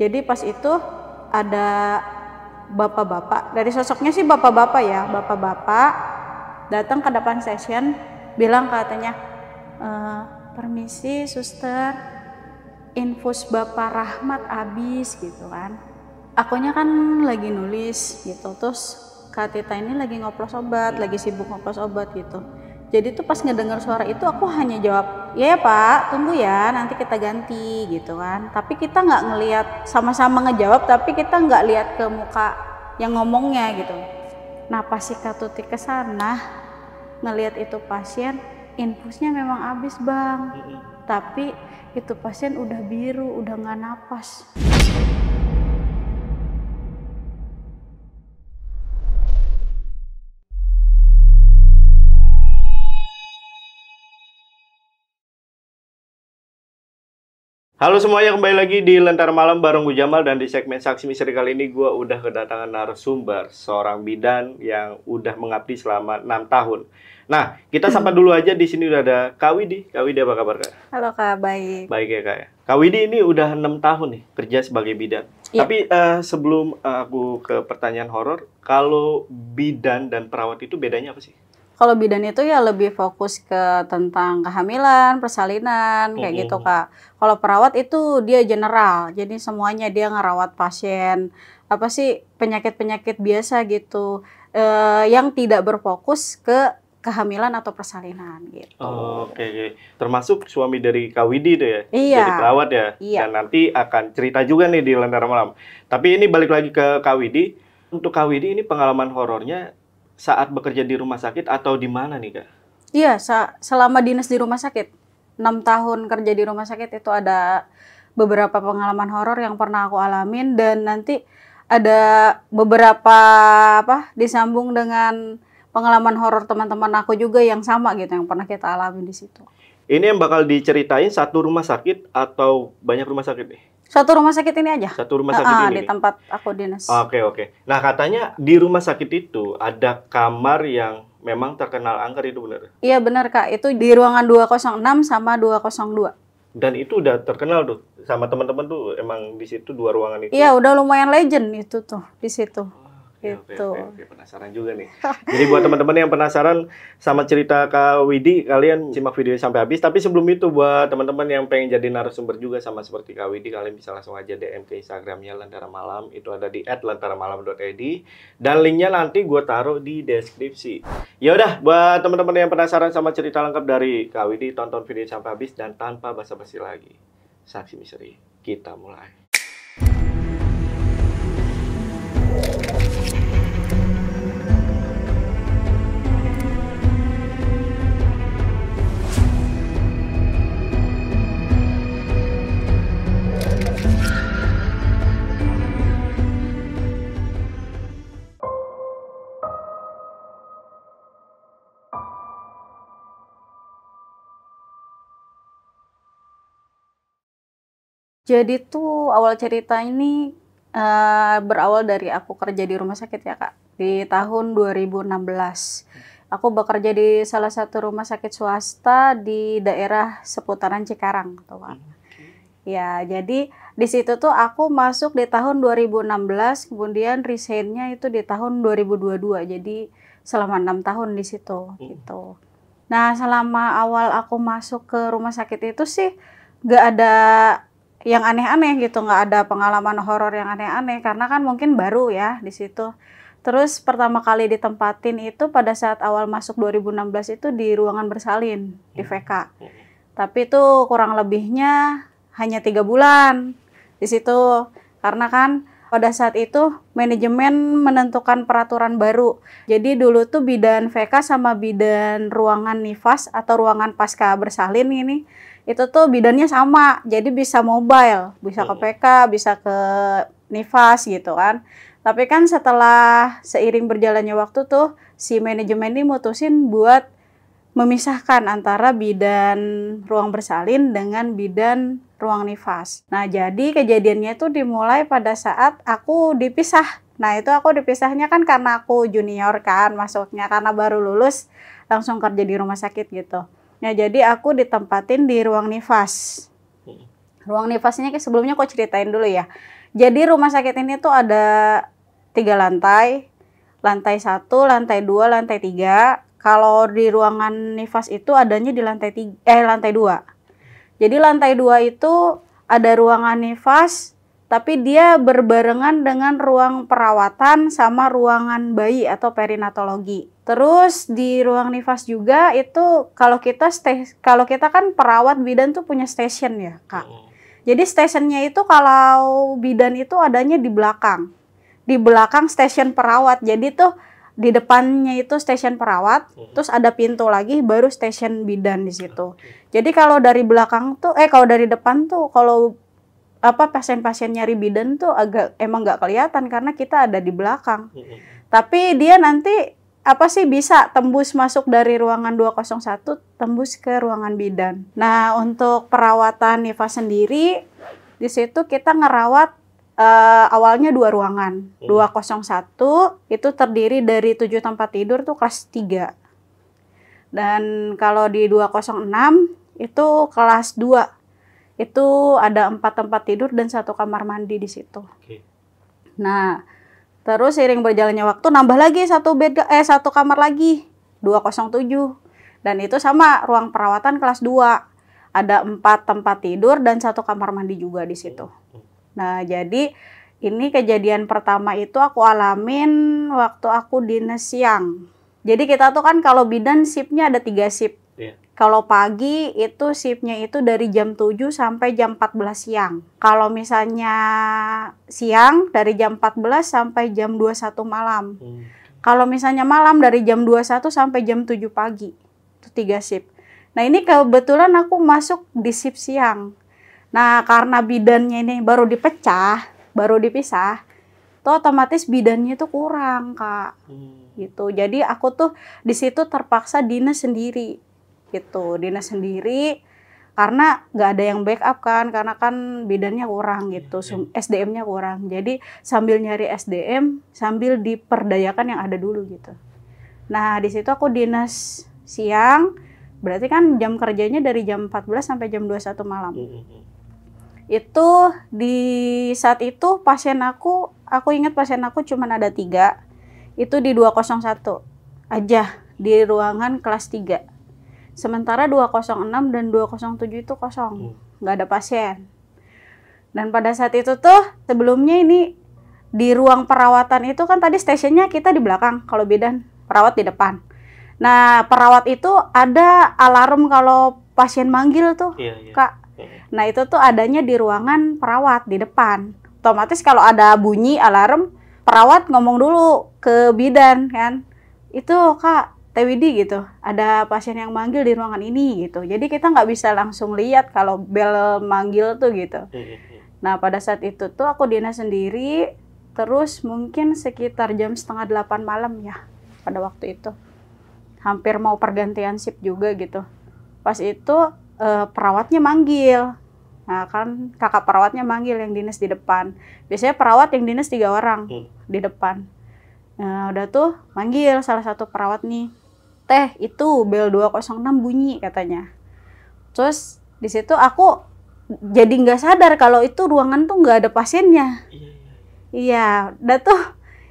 Jadi pas itu ada bapak-bapak, dari sosoknya sih bapak-bapak ya, bapak-bapak datang ke depan session bilang katanya e, permisi suster infus bapak rahmat abis gitu kan akunya kan lagi nulis gitu terus Kak Tita ini lagi ngoplos obat lagi sibuk ngoplos obat gitu jadi tuh pas ngedenger suara itu aku hanya jawab ya, ya pak tunggu ya nanti kita ganti gitu kan tapi kita nggak ngelihat sama-sama ngejawab tapi kita nggak lihat ke muka yang ngomongnya gitu nah pas si Katuti ke sana ngelihat itu pasien infusnya memang habis bang tapi itu pasien udah biru udah nggak napas Halo semuanya, kembali lagi di Lentera Malam bareng Bu Jamal dan di segmen Saksi Misteri kali ini gue udah kedatangan narasumber, seorang bidan yang udah mengabdi selama enam tahun. Nah, kita sapa dulu aja di sini udah ada Kak Widi. Kak Widi apa kabar Kak? Halo Kak, baik. Baik ya Kak ya. Kak Widi ini udah enam tahun nih kerja sebagai bidan. Ya. Tapi uh, sebelum aku ke pertanyaan horor, kalau bidan dan perawat itu bedanya apa sih? Kalau bidan itu ya lebih fokus ke tentang kehamilan, persalinan, kayak mm-hmm. gitu oh. kak. Kalau perawat itu dia general, jadi semuanya dia ngerawat pasien apa sih penyakit-penyakit biasa gitu, eh, yang tidak berfokus ke kehamilan atau persalinan gitu. Oh, Oke, okay, termasuk suami dari Kawidi itu ya, iya. jadi perawat ya. Iya. Dan nanti akan cerita juga nih di Lentera Malam. Tapi ini balik lagi ke Kawidi. Untuk Kawidi ini pengalaman horornya saat bekerja di rumah sakit atau di mana nih kak? Iya, selama dinas di rumah sakit. enam tahun kerja di rumah sakit itu ada beberapa pengalaman horor yang pernah aku alamin dan nanti ada beberapa apa disambung dengan pengalaman horor teman-teman aku juga yang sama gitu yang pernah kita alami di situ. Ini yang bakal diceritain satu rumah sakit atau banyak rumah sakit nih? Satu rumah sakit ini aja. Satu rumah sakit uh, ini. Di tempat aku dinas. Oke okay, oke. Okay. Nah katanya di rumah sakit itu ada kamar yang memang terkenal angker itu benar? Iya benar kak. Itu di ruangan 206 sama 202. Dan itu udah terkenal tuh sama teman-teman tuh emang di situ dua ruangan itu. Iya udah lumayan legend itu tuh di situ. Ya, gitu. Oke, oke, oke. penasaran juga nih. Jadi buat teman-teman yang penasaran sama cerita Kak Widi, kalian simak videonya sampai habis. Tapi sebelum itu buat teman-teman yang pengen jadi narasumber juga sama seperti Kak Widi, kalian bisa langsung aja DM ke Instagramnya Lentera Malam. Itu ada di @lenteramalam.id dan linknya nanti gue taruh di deskripsi. Ya udah, buat teman-teman yang penasaran sama cerita lengkap dari Kak Widi, tonton video sampai habis dan tanpa basa-basi lagi. Saksi misteri, kita mulai. Jadi tuh awal cerita ini uh, berawal dari aku kerja di rumah sakit ya kak di tahun 2016. Aku bekerja di salah satu rumah sakit swasta di daerah seputaran Cikarang, tuh kak. Hmm, ya, jadi di situ tuh aku masuk di tahun 2016, kemudian resignnya itu di tahun 2022. Jadi selama enam tahun di situ oh. gitu. Nah, selama awal aku masuk ke rumah sakit itu sih nggak ada yang aneh-aneh gitu nggak ada pengalaman horor yang aneh-aneh karena kan mungkin baru ya di situ terus pertama kali ditempatin itu pada saat awal masuk 2016 itu di ruangan bersalin di hmm. VK tapi itu kurang lebihnya hanya tiga bulan di situ karena kan pada saat itu manajemen menentukan peraturan baru. Jadi dulu tuh bidan VK sama bidan ruangan nifas atau ruangan pasca bersalin ini itu tuh bidannya sama. Jadi bisa mobile, bisa ke hmm. PK, bisa ke nifas gitu kan. Tapi kan setelah seiring berjalannya waktu tuh si manajemen ini mutusin buat memisahkan antara bidan ruang bersalin dengan bidan ruang nifas. Nah, jadi kejadiannya itu dimulai pada saat aku dipisah. Nah, itu aku dipisahnya kan karena aku junior kan masuknya karena baru lulus langsung kerja di rumah sakit gitu. Nah, jadi aku ditempatin di ruang nifas. Hmm. Ruang nifasnya sebelumnya kok ceritain dulu ya. Jadi rumah sakit ini tuh ada tiga lantai. Lantai satu, lantai dua, lantai tiga. Kalau di ruangan nifas itu adanya di lantai tiga, eh lantai dua. Jadi lantai dua itu ada ruangan nifas, tapi dia berbarengan dengan ruang perawatan sama ruangan bayi atau perinatologi. Terus di ruang nifas juga itu kalau kita stay, kalau kita kan perawat bidan tuh punya station ya, Kak. Oh. Jadi stationnya itu kalau bidan itu adanya di belakang. Di belakang station perawat. Jadi tuh di depannya itu station perawat, hmm. terus ada pintu lagi baru station bidan di situ. Okay. Jadi kalau dari belakang tuh eh kalau dari depan tuh kalau apa pasien pasien nyari bidan tuh agak emang nggak kelihatan karena kita ada di belakang. Mm-hmm. Tapi dia nanti apa sih bisa tembus masuk dari ruangan 201 tembus ke ruangan bidan. Nah, untuk perawatan Niva sendiri di situ kita ngerawat uh, awalnya dua ruangan. Hmm. 201 itu terdiri dari tujuh tempat tidur tuh kelas tiga Dan kalau di 206 itu kelas 2 itu ada empat tempat tidur dan satu kamar mandi di situ. Okay. Nah, terus seiring berjalannya waktu nambah lagi satu bed eh satu kamar lagi 207. Dan itu sama ruang perawatan kelas 2. Ada empat tempat tidur dan satu kamar mandi juga di situ. Nah, jadi ini kejadian pertama itu aku alamin waktu aku dinas siang. Jadi kita tuh kan kalau bidan sipnya ada tiga sip. Yeah. Kalau pagi itu shiftnya itu dari jam 7 sampai jam 14 siang. Kalau misalnya siang dari jam 14 sampai jam 21 malam. Hmm. Kalau misalnya malam dari jam 21 sampai jam 7 pagi. Itu tiga shift. Nah ini kebetulan aku masuk di shift siang. Nah karena bidannya ini baru dipecah, baru dipisah, tuh otomatis bidannya itu kurang kak. Hmm. Gitu. Jadi aku tuh di situ terpaksa dinas sendiri gitu dinas sendiri karena nggak ada yang backup kan karena kan bidannya kurang iya, gitu iya. SDM-nya kurang jadi sambil nyari SDM sambil diperdayakan yang ada dulu gitu nah di situ aku dinas siang berarti kan jam kerjanya dari jam 14 sampai jam 21 malam mm, mm, mm. itu di saat itu pasien aku aku ingat pasien aku cuma ada tiga itu di 201 aja di ruangan kelas 3 Sementara 206 dan 207 itu kosong, hmm. nggak ada pasien. Dan pada saat itu tuh sebelumnya ini di ruang perawatan itu kan tadi stasiunnya kita di belakang kalau bidan perawat di depan. Nah perawat itu ada alarm kalau pasien manggil tuh iya, iya. kak. Iya. Nah itu tuh adanya di ruangan perawat di depan. Otomatis kalau ada bunyi alarm perawat ngomong dulu ke bidan kan. Itu kak eh Widi gitu ada pasien yang manggil di ruangan ini gitu jadi kita nggak bisa langsung lihat kalau bel manggil tuh gitu hmm. nah pada saat itu tuh aku dinas sendiri terus mungkin sekitar jam setengah delapan malam ya pada waktu itu hampir mau pergantian shift juga gitu pas itu eh, perawatnya manggil Nah kan kakak perawatnya manggil yang dinas di depan. Biasanya perawat yang dinas tiga orang hmm. di depan. Nah udah tuh manggil salah satu perawat nih teh itu bel 206 bunyi katanya terus di situ aku jadi nggak sadar kalau itu ruangan tuh nggak ada pasiennya iya, iya, iya. iya udah tuh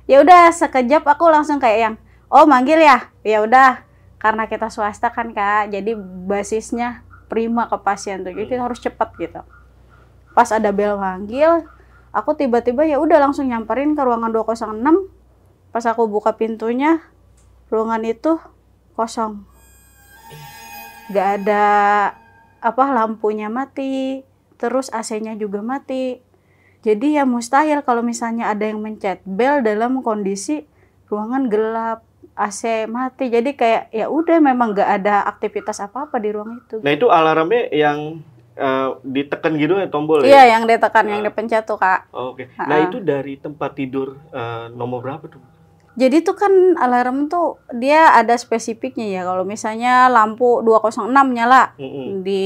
ya udah sekejap aku langsung kayak yang oh manggil ya ya udah karena kita swasta kan kak jadi basisnya prima ke pasien tuh jadi hmm. harus cepet gitu pas ada bel manggil aku tiba-tiba ya udah langsung nyamperin ke ruangan 206 pas aku buka pintunya ruangan itu kosong Gak ada apa lampunya mati terus AC-nya juga mati jadi ya mustahil kalau misalnya ada yang mencet bel dalam kondisi ruangan gelap AC mati jadi kayak ya udah memang gak ada aktivitas apa apa di ruang itu nah itu alarmnya yang uh, ditekan gitu ya tombol ya? iya ya? yang ditekan uh, yang ah. dipencet tuh kak oh, oke okay. Ah. nah uh -uh. itu dari tempat tidur uh, nomor berapa tuh jadi itu kan alarm tuh dia ada spesifiknya ya. Kalau misalnya lampu 206 nyala mm -hmm. di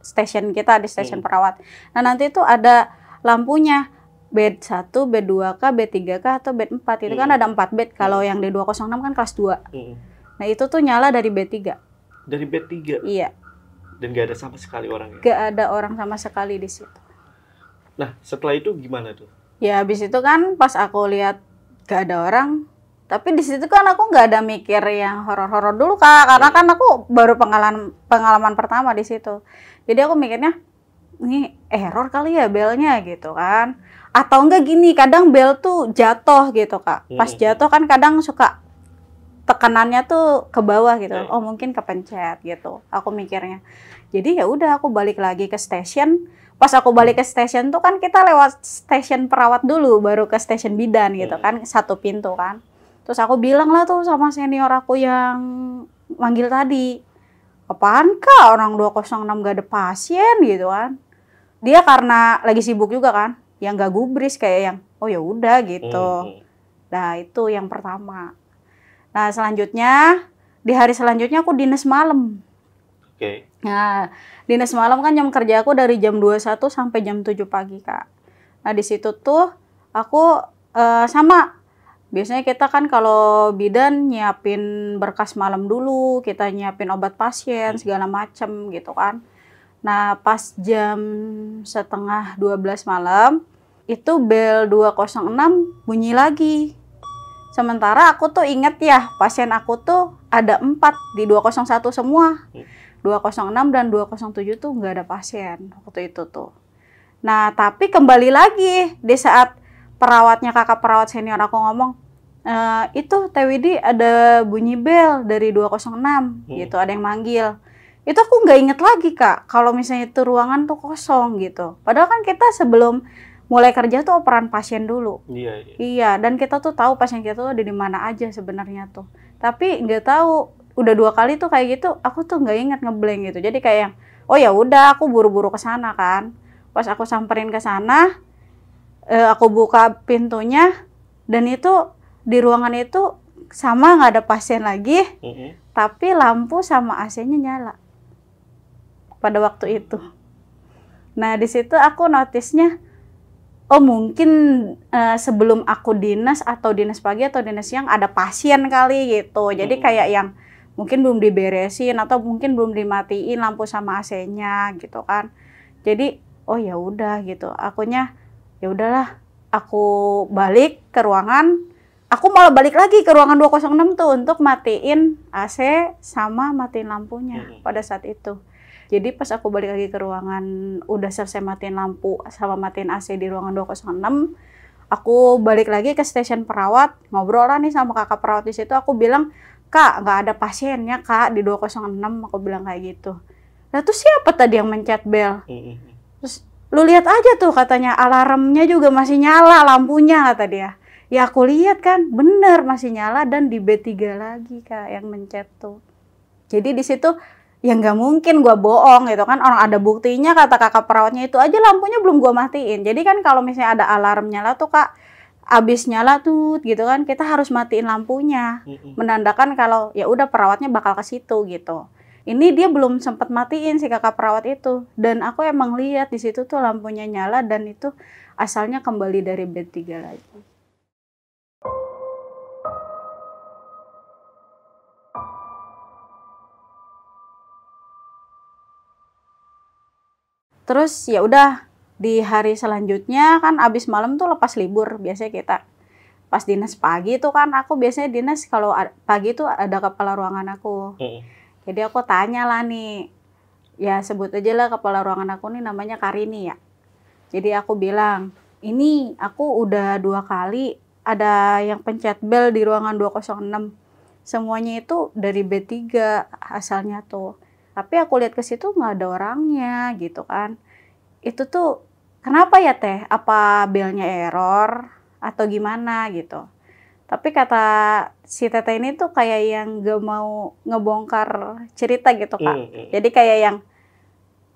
stasiun kita di stasiun mm -hmm. perawat. Nah, nanti itu ada lampunya bed 1, bed 2K, bed 3K atau bed 4. Itu mm -hmm. kan ada 4 bed. Kalau mm-hmm. yang di 206 kan kelas 2. Mm -hmm. Nah, itu tuh nyala dari bed 3. Dari bed 3. Iya. Dan gak ada sama sekali orangnya. Gak ada orang sama sekali di situ. Nah, setelah itu gimana tuh? Ya, habis itu kan pas aku lihat gak ada orang, tapi di situ kan aku nggak ada mikir yang horor-horor dulu kak karena iya. kan aku baru pengalaman pengalaman pertama di situ jadi aku mikirnya ini error kali ya belnya gitu kan atau enggak gini kadang bel tuh jatuh gitu kak pas hmm. jatuh kan kadang suka tekanannya tuh ke bawah gitu iya. oh mungkin kepencet gitu aku mikirnya jadi ya udah aku balik lagi ke stasiun pas aku balik ke stasiun tuh kan kita lewat stasiun perawat dulu baru ke stasiun bidan gitu iya. kan satu pintu kan Terus aku bilang lah tuh sama senior aku yang manggil tadi. Apaan kak orang 206 gak ada pasien gitu kan. Dia karena lagi sibuk juga kan. Yang gak gubris kayak yang oh ya udah gitu. Hmm. Nah itu yang pertama. Nah selanjutnya di hari selanjutnya aku dinas malam. Oke. Okay. Nah dinas malam kan jam kerja aku dari jam 21 sampai jam 7 pagi kak. Nah di situ tuh aku uh, sama Biasanya kita kan kalau bidan nyiapin berkas malam dulu, kita nyiapin obat pasien hmm. segala macem gitu kan. Nah pas jam setengah 12 malam itu bel 206 bunyi lagi. Sementara aku tuh inget ya pasien aku tuh ada empat di 201 semua. 206 dan 207 tuh nggak ada pasien waktu itu tuh. Nah tapi kembali lagi di saat perawatnya kakak perawat senior aku ngomong e, itu TWD ada bunyi bel dari 206 hmm. gitu ada yang manggil itu aku nggak inget lagi kak kalau misalnya itu ruangan tuh kosong gitu padahal kan kita sebelum mulai kerja tuh operan pasien dulu. Iya. Iya, iya dan kita tuh tahu pasien kita tuh ada di mana aja sebenarnya tuh. Tapi nggak tahu udah dua kali tuh kayak gitu, aku tuh nggak inget ngeblank gitu. Jadi kayak yang, oh ya udah aku buru-buru ke sana kan. Pas aku samperin ke sana, e, aku buka pintunya dan itu di ruangan itu sama nggak ada pasien lagi mm -hmm. tapi lampu sama AC-nya nyala pada waktu itu nah di situ aku notisnya oh mungkin e, sebelum aku dinas atau dinas pagi atau dinas siang ada pasien kali gitu jadi mm -hmm. kayak yang mungkin belum diberesin atau mungkin belum dimatiin lampu sama AC-nya gitu kan jadi oh ya udah gitu akunya ya udahlah aku balik ke ruangan aku malah balik lagi ke ruangan 206 tuh untuk matiin AC sama matiin lampunya hmm. pada saat itu. Jadi pas aku balik lagi ke ruangan udah selesai matiin lampu sama matiin AC di ruangan 206, aku balik lagi ke stasiun perawat, ngobrol lah nih sama kakak perawat di situ, aku bilang, "Kak, nggak ada pasiennya, Kak, di 206." Aku bilang kayak gitu. Nah, terus siapa tadi yang mencet bel? Terus lu lihat aja tuh katanya alarmnya juga masih nyala lampunya kata dia ya aku lihat kan bener masih nyala dan di B3 lagi kak yang mencet tuh jadi di situ ya nggak mungkin gua bohong gitu kan orang ada buktinya kata kakak perawatnya itu aja lampunya belum gua matiin jadi kan kalau misalnya ada alarm nyala tuh kak abis nyala tuh gitu kan kita harus matiin lampunya menandakan kalau ya udah perawatnya bakal ke situ gitu ini dia belum sempat matiin si kakak perawat itu dan aku emang lihat di situ tuh lampunya nyala dan itu asalnya kembali dari bed 3 lagi. Terus ya udah di hari selanjutnya kan abis malam tuh lepas libur biasanya kita pas dinas pagi tuh kan aku biasanya dinas kalau pagi tuh ada kepala ruangan aku. Hmm. Jadi aku tanya lah nih, ya sebut aja lah kepala ruangan aku nih namanya Karini ya. Jadi aku bilang, ini aku udah dua kali ada yang pencet bel di ruangan 206. Semuanya itu dari B3 asalnya tuh. Tapi aku lihat ke situ nggak ada orangnya gitu kan. Itu tuh kenapa ya teh? Apa belnya error atau gimana gitu? tapi kata si teteh ini tuh kayak yang gak mau ngebongkar cerita gitu kak mm -hmm. jadi kayak yang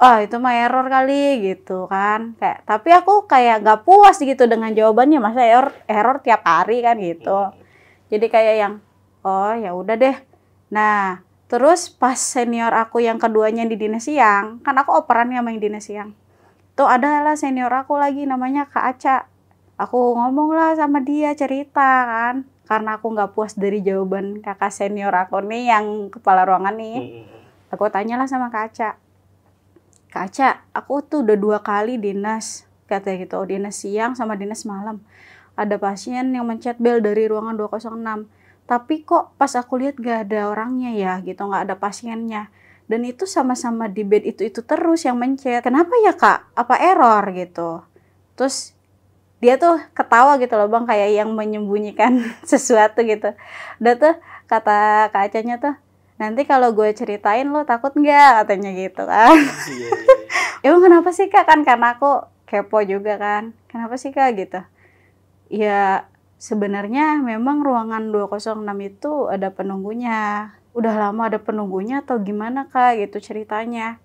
oh itu mah error kali gitu kan kayak tapi aku kayak gak puas gitu dengan jawabannya masa error error tiap hari kan gitu mm -hmm. jadi kayak yang oh ya udah deh nah terus pas senior aku yang keduanya di dinas siang kan aku operannya main yang dinas siang tuh adalah senior aku lagi namanya kak Aca aku ngomong lah sama dia cerita kan karena aku nggak puas dari jawaban kakak senior aku nih yang kepala ruangan nih hmm. aku tanyalah sama kaca kaca aku tuh udah dua kali dinas kata gitu dinas siang sama dinas malam ada pasien yang mencet bel dari ruangan 206 tapi kok pas aku lihat gak ada orangnya ya gitu nggak ada pasiennya dan itu sama-sama di bed itu itu terus yang mencet kenapa ya kak apa error gitu terus dia tuh ketawa gitu loh bang kayak yang menyembunyikan sesuatu gitu udah tuh kata kacanya tuh nanti kalau gue ceritain lo takut nggak katanya gitu kan oh, iya, iya, iya. emang kenapa sih kak kan karena aku kepo juga kan kenapa sih kak gitu ya sebenarnya memang ruangan 206 itu ada penunggunya udah lama ada penunggunya atau gimana kak gitu ceritanya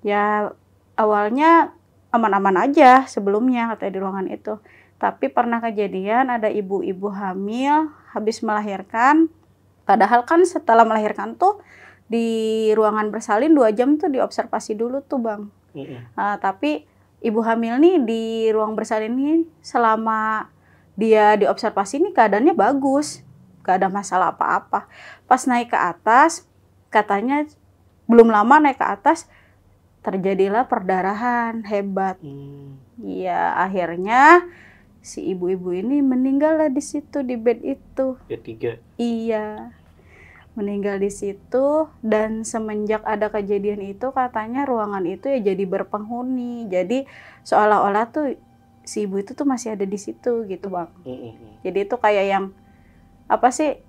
ya awalnya aman-aman aja sebelumnya katanya di ruangan itu. Tapi pernah kejadian ada ibu-ibu hamil habis melahirkan. Padahal kan setelah melahirkan tuh di ruangan bersalin dua jam tuh diobservasi dulu tuh bang. Mm -hmm. uh, tapi ibu hamil nih di ruang bersalin ini selama dia diobservasi ini keadaannya bagus, gak ada masalah apa-apa. Pas naik ke atas, katanya belum lama naik ke atas, terjadilah perdarahan hebat. Hmm. Iya, hmm. akhirnya si ibu-ibu ini meninggal di situ di bed itu. Ketiga. Iya. Meninggal di situ dan semenjak ada kejadian itu katanya ruangan itu ya jadi berpenghuni. Jadi seolah-olah tuh si ibu itu tuh masih ada di situ gitu, Bang. Hmm. Jadi itu kayak yang apa sih?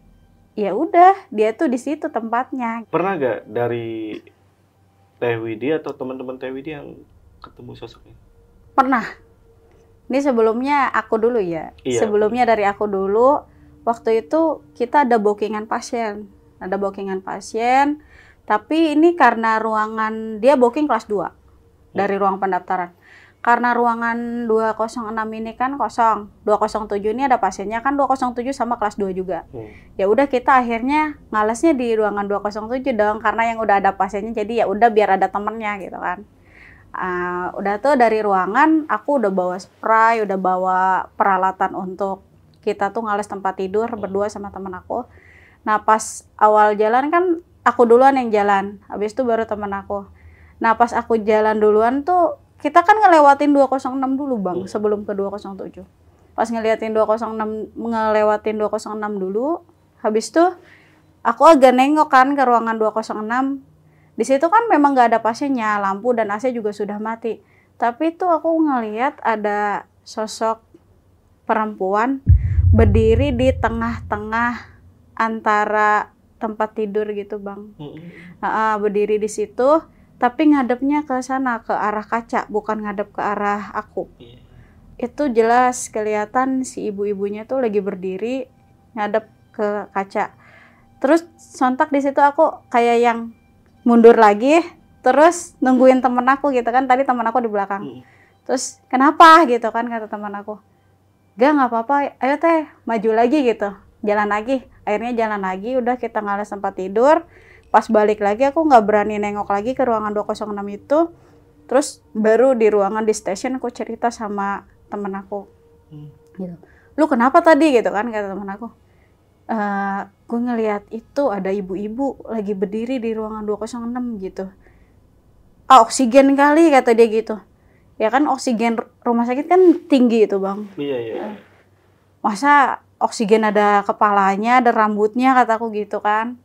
Ya udah, dia tuh di situ tempatnya. Pernah gak dari Teh Widi atau teman-teman Teh Widi yang ketemu sosoknya? Pernah. Ini sebelumnya aku dulu ya. Iya. Sebelumnya dari aku dulu, waktu itu kita ada bookingan pasien. Ada bookingan pasien, tapi ini karena ruangan dia booking kelas 2 hmm. dari ruang pendaftaran karena ruangan 206 ini kan kosong. 207 ini ada pasiennya kan 207 sama kelas 2 juga. Hmm. Ya udah kita akhirnya ngalesnya di ruangan 207 dong karena yang udah ada pasiennya jadi ya udah biar ada temennya gitu kan. Uh, udah tuh dari ruangan aku udah bawa spray, udah bawa peralatan untuk kita tuh ngales tempat tidur hmm. berdua sama temen aku. Nah pas awal jalan kan aku duluan yang jalan, habis itu baru temen aku. Nah pas aku jalan duluan tuh kita kan ngelewatin 206 dulu bang hmm. sebelum ke 207 pas ngeliatin 206 ngelewatin 206 dulu habis tuh aku agak nengok kan ke ruangan 206 di situ kan memang nggak ada pasiennya lampu dan AC juga sudah mati tapi tuh aku ngeliat ada sosok perempuan berdiri di tengah-tengah antara tempat tidur gitu bang mm -hmm. uh, berdiri di situ tapi ngadepnya ke sana ke arah kaca bukan ngadep ke arah aku yeah. itu jelas kelihatan si ibu-ibunya tuh lagi berdiri ngadep ke kaca terus sontak di situ aku kayak yang mundur lagi terus nungguin temen aku gitu kan tadi temen aku di belakang mm terus kenapa gitu kan kata temen aku gak nggak apa-apa ayo teh maju lagi gitu jalan lagi akhirnya jalan lagi udah kita ngalah sempat tidur pas balik lagi aku nggak berani nengok lagi ke ruangan 206 itu terus baru di ruangan di stasiun aku cerita sama temen aku hmm. gitu lu kenapa tadi gitu kan kata temen aku e, eh, gue ngelihat itu ada ibu-ibu lagi berdiri di ruangan 206 gitu ah oksigen kali kata dia gitu ya kan oksigen rumah sakit kan tinggi itu bang iya, iya. iya. masa oksigen ada kepalanya ada rambutnya kataku gitu kan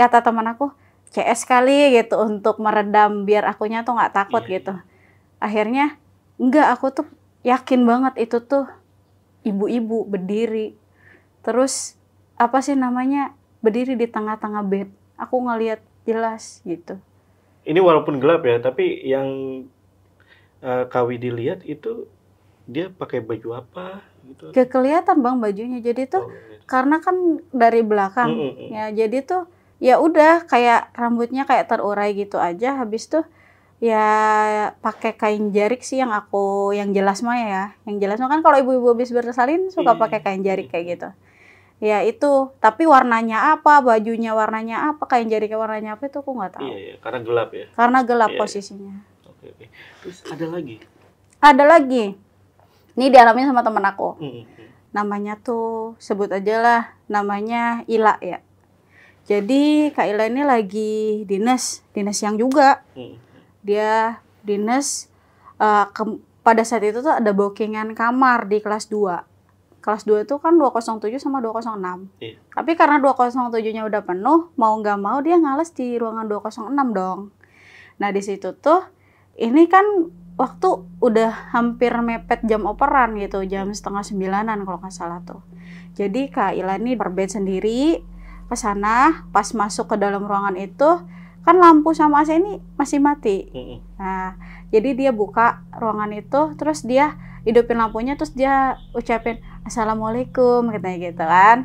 kata teman aku CS kali gitu untuk meredam biar akunya tuh nggak takut yeah. gitu akhirnya enggak aku tuh yakin banget itu tuh ibu-ibu berdiri terus apa sih namanya berdiri di tengah-tengah bed aku ngelihat jelas gitu ini walaupun gelap ya tapi yang uh, eh, Kawi dilihat itu dia pakai baju apa gitu gak kelihatan bang bajunya jadi tuh oh, iya. karena kan dari belakang mm -mm. ya jadi tuh ya udah kayak rambutnya kayak terurai gitu aja habis tuh ya pakai kain jarik sih yang aku yang jelas mah ya yang jelas mah kan kalau ibu-ibu habis bersalin suka hmm. pakai kain jarik kayak gitu ya itu tapi warnanya apa bajunya warnanya apa kain jariknya warnanya apa itu aku nggak tahu iya, iya. karena gelap ya karena gelap iya, iya. posisinya iya. oke oke terus ada lagi ada lagi ini dialami sama temen aku hmm, hmm, namanya tuh sebut aja lah namanya Ila ya jadi Kak Ila ini lagi dinas, dinas yang juga. Hmm. Dia dinas uh, eh, ke, pada saat itu tuh ada bookingan kamar di kelas 2. Kelas 2 itu kan 207 sama 206. Yeah. Tapi karena 207-nya udah penuh, mau nggak mau dia ngales di ruangan 206 dong. Nah, di situ tuh ini kan waktu udah hampir mepet jam operan gitu, jam setengah sembilanan kalau nggak salah tuh. Jadi Kak Ila ini berbed sendiri, ke sana pas masuk ke dalam ruangan itu kan lampu sama AC ini masih mati. Nah, jadi dia buka ruangan itu, terus dia hidupin lampunya, terus dia ucapin assalamualaikum katanya gitu kan.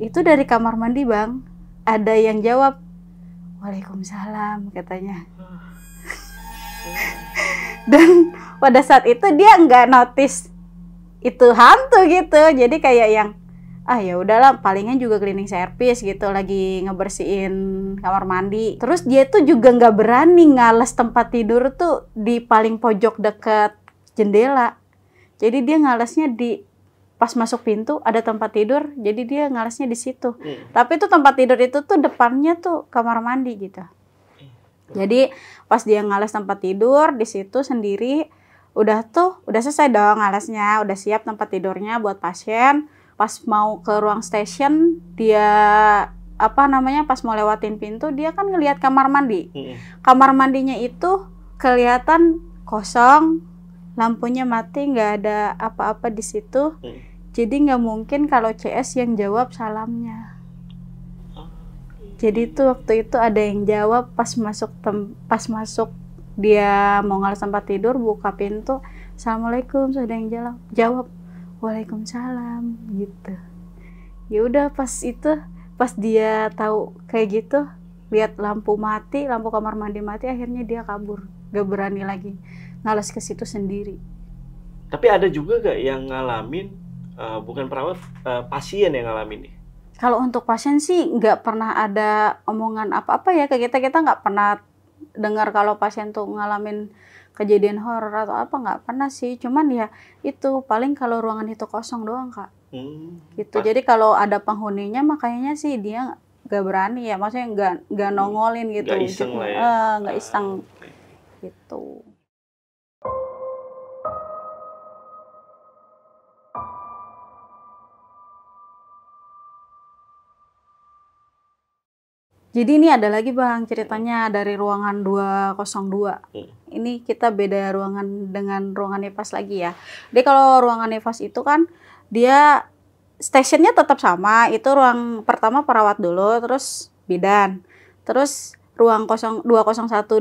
Itu dari kamar mandi bang, ada yang jawab waalaikumsalam katanya. Dan pada saat itu dia nggak notice itu hantu gitu, jadi kayak yang ah ya udahlah palingan juga cleaning service gitu lagi ngebersihin kamar mandi terus dia tuh juga nggak berani ngales tempat tidur tuh di paling pojok deket jendela jadi dia ngalesnya di pas masuk pintu ada tempat tidur jadi dia ngalesnya di situ hmm. tapi itu tempat tidur itu tuh depannya tuh kamar mandi gitu hmm. jadi pas dia ngales tempat tidur di situ sendiri udah tuh udah selesai dong ngalesnya udah siap tempat tidurnya buat pasien pas mau ke ruang station dia apa namanya pas mau lewatin pintu dia kan ngelihat kamar mandi hmm. kamar mandinya itu kelihatan kosong lampunya mati nggak ada apa-apa di situ hmm. jadi nggak mungkin kalau CS yang jawab salamnya jadi itu waktu itu ada yang jawab pas masuk tem pas masuk dia mau ngalas tempat tidur buka pintu assalamualaikum sudah yang jawab jawab waalaikumsalam gitu ya udah pas itu pas dia tahu kayak gitu lihat lampu mati lampu kamar mandi mati akhirnya dia kabur gak berani lagi ngalas ke situ sendiri tapi ada juga gak yang ngalamin uh, bukan perawat uh, pasien yang ngalamin nih kalau untuk pasien sih nggak pernah ada omongan apa-apa ya ke kita kita nggak pernah dengar kalau pasien tuh ngalamin kejadian horor atau apa nggak pernah sih cuman ya itu paling kalau ruangan itu kosong doang kak hmm. gitu jadi kalau ada penghuninya makanya sih dia nggak berani ya maksudnya nggak nggak hmm, nongolin gitu nggak iseng gitu. ya eh, gak iseng ah, okay. gitu Jadi ini ada lagi Bang ceritanya iya. dari ruangan 202. Hmm. Iya. Ini kita beda ruangan dengan ruangan nefas lagi ya. Jadi kalau ruangan nefas itu kan dia stasiunnya tetap sama, itu ruang pertama perawat dulu, terus bidan. Terus ruang 201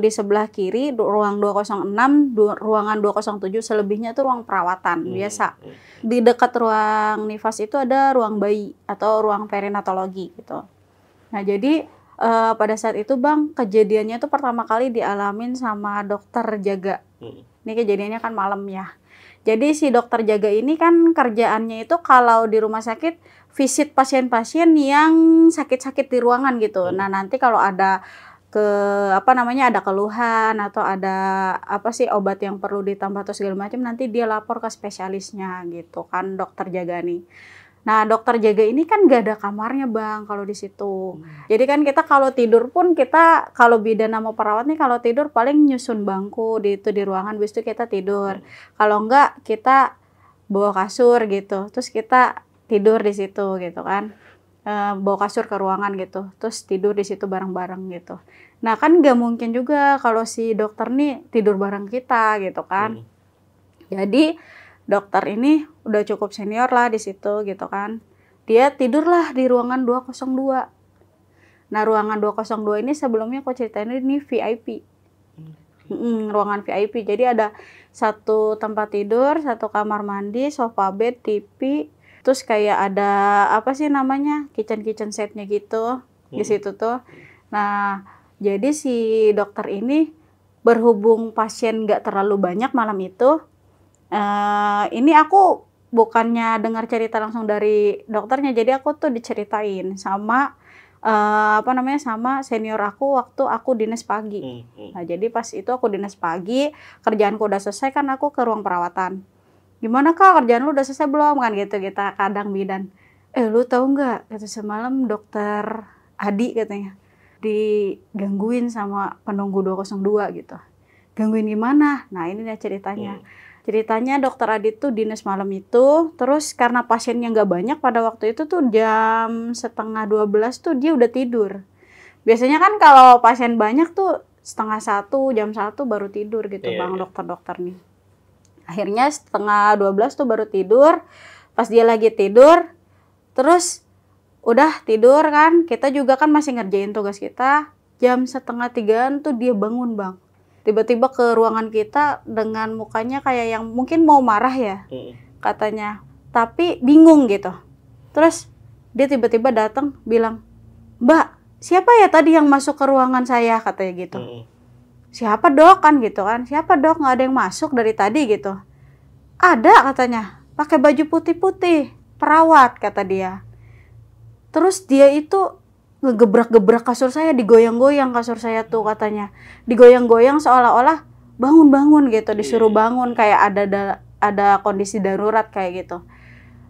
di sebelah kiri, ruang 206, enam ruangan 207 selebihnya itu ruang perawatan hmm. biasa. Hmm. Di dekat ruang nifas itu ada ruang bayi atau ruang perinatologi gitu. Nah, jadi uh, pada saat itu bang kejadiannya tuh pertama kali dialamin sama dokter jaga hmm. ini kejadiannya kan malam ya jadi si dokter jaga ini kan kerjaannya itu kalau di rumah sakit visit pasien-pasien yang sakit-sakit di ruangan gitu hmm. nah nanti kalau ada ke apa namanya ada keluhan atau ada apa sih obat yang perlu ditambah atau segala macam nanti dia lapor ke spesialisnya gitu kan dokter jaga nih Nah, dokter jaga ini kan gak ada kamarnya, Bang, kalau di situ. Hmm. Jadi kan kita kalau tidur pun kita kalau bidan sama perawat nih kalau tidur paling nyusun bangku di itu di ruangan habis itu kita tidur. Hmm. Kalau enggak kita bawa kasur gitu. Terus kita tidur di situ gitu kan. E, bawa kasur ke ruangan gitu. Terus tidur di situ bareng-bareng gitu. Nah, kan gak mungkin juga kalau si dokter nih tidur bareng kita gitu kan. Hmm. Jadi dokter ini udah cukup senior lah di situ gitu kan. Dia tidurlah di ruangan 202. Nah, ruangan 202 ini sebelumnya aku ceritain ini VIP. Hmm, ruangan VIP. Jadi ada satu tempat tidur, satu kamar mandi, sofa bed, TV, terus kayak ada apa sih namanya? kitchen-kitchen setnya gitu. Hmm. Di situ tuh. Nah, jadi si dokter ini berhubung pasien nggak terlalu banyak malam itu, Uh, ini aku bukannya dengar cerita langsung dari dokternya, jadi aku tuh diceritain sama uh, apa namanya sama senior aku waktu aku dinas pagi. Hmm, hmm. Nah, jadi pas itu aku dinas pagi, kerjaanku udah selesai kan aku ke ruang perawatan. Gimana kak kerjaan lu udah selesai belum kan gitu kita kadang bidan. Eh lu tahu nggak kata semalam dokter Adi katanya digangguin sama penunggu 202 gitu. Gangguin gimana? Nah ini dia ceritanya. Hmm Ceritanya dokter Adit tuh dinas malam itu, terus karena pasiennya nggak banyak pada waktu itu tuh jam setengah 12 tuh dia udah tidur. Biasanya kan kalau pasien banyak tuh setengah satu, jam satu baru tidur gitu yeah, bang iya. dokter-dokter nih. Akhirnya setengah 12 tuh baru tidur, pas dia lagi tidur, terus udah tidur kan, kita juga kan masih ngerjain tugas kita, jam setengah tigaan tuh dia bangun bang tiba-tiba ke ruangan kita dengan mukanya kayak yang mungkin mau marah ya hmm. katanya tapi bingung gitu terus dia tiba-tiba datang bilang mbak siapa ya tadi yang masuk ke ruangan saya katanya gitu hmm. siapa dok kan gitu kan siapa dok nggak ada yang masuk dari tadi gitu ada katanya pakai baju putih-putih perawat kata dia terus dia itu ngegebrak-gebrak kasur saya, digoyang-goyang kasur saya tuh katanya. Digoyang-goyang seolah-olah bangun-bangun gitu, disuruh iya. bangun kayak ada ada kondisi darurat kayak gitu.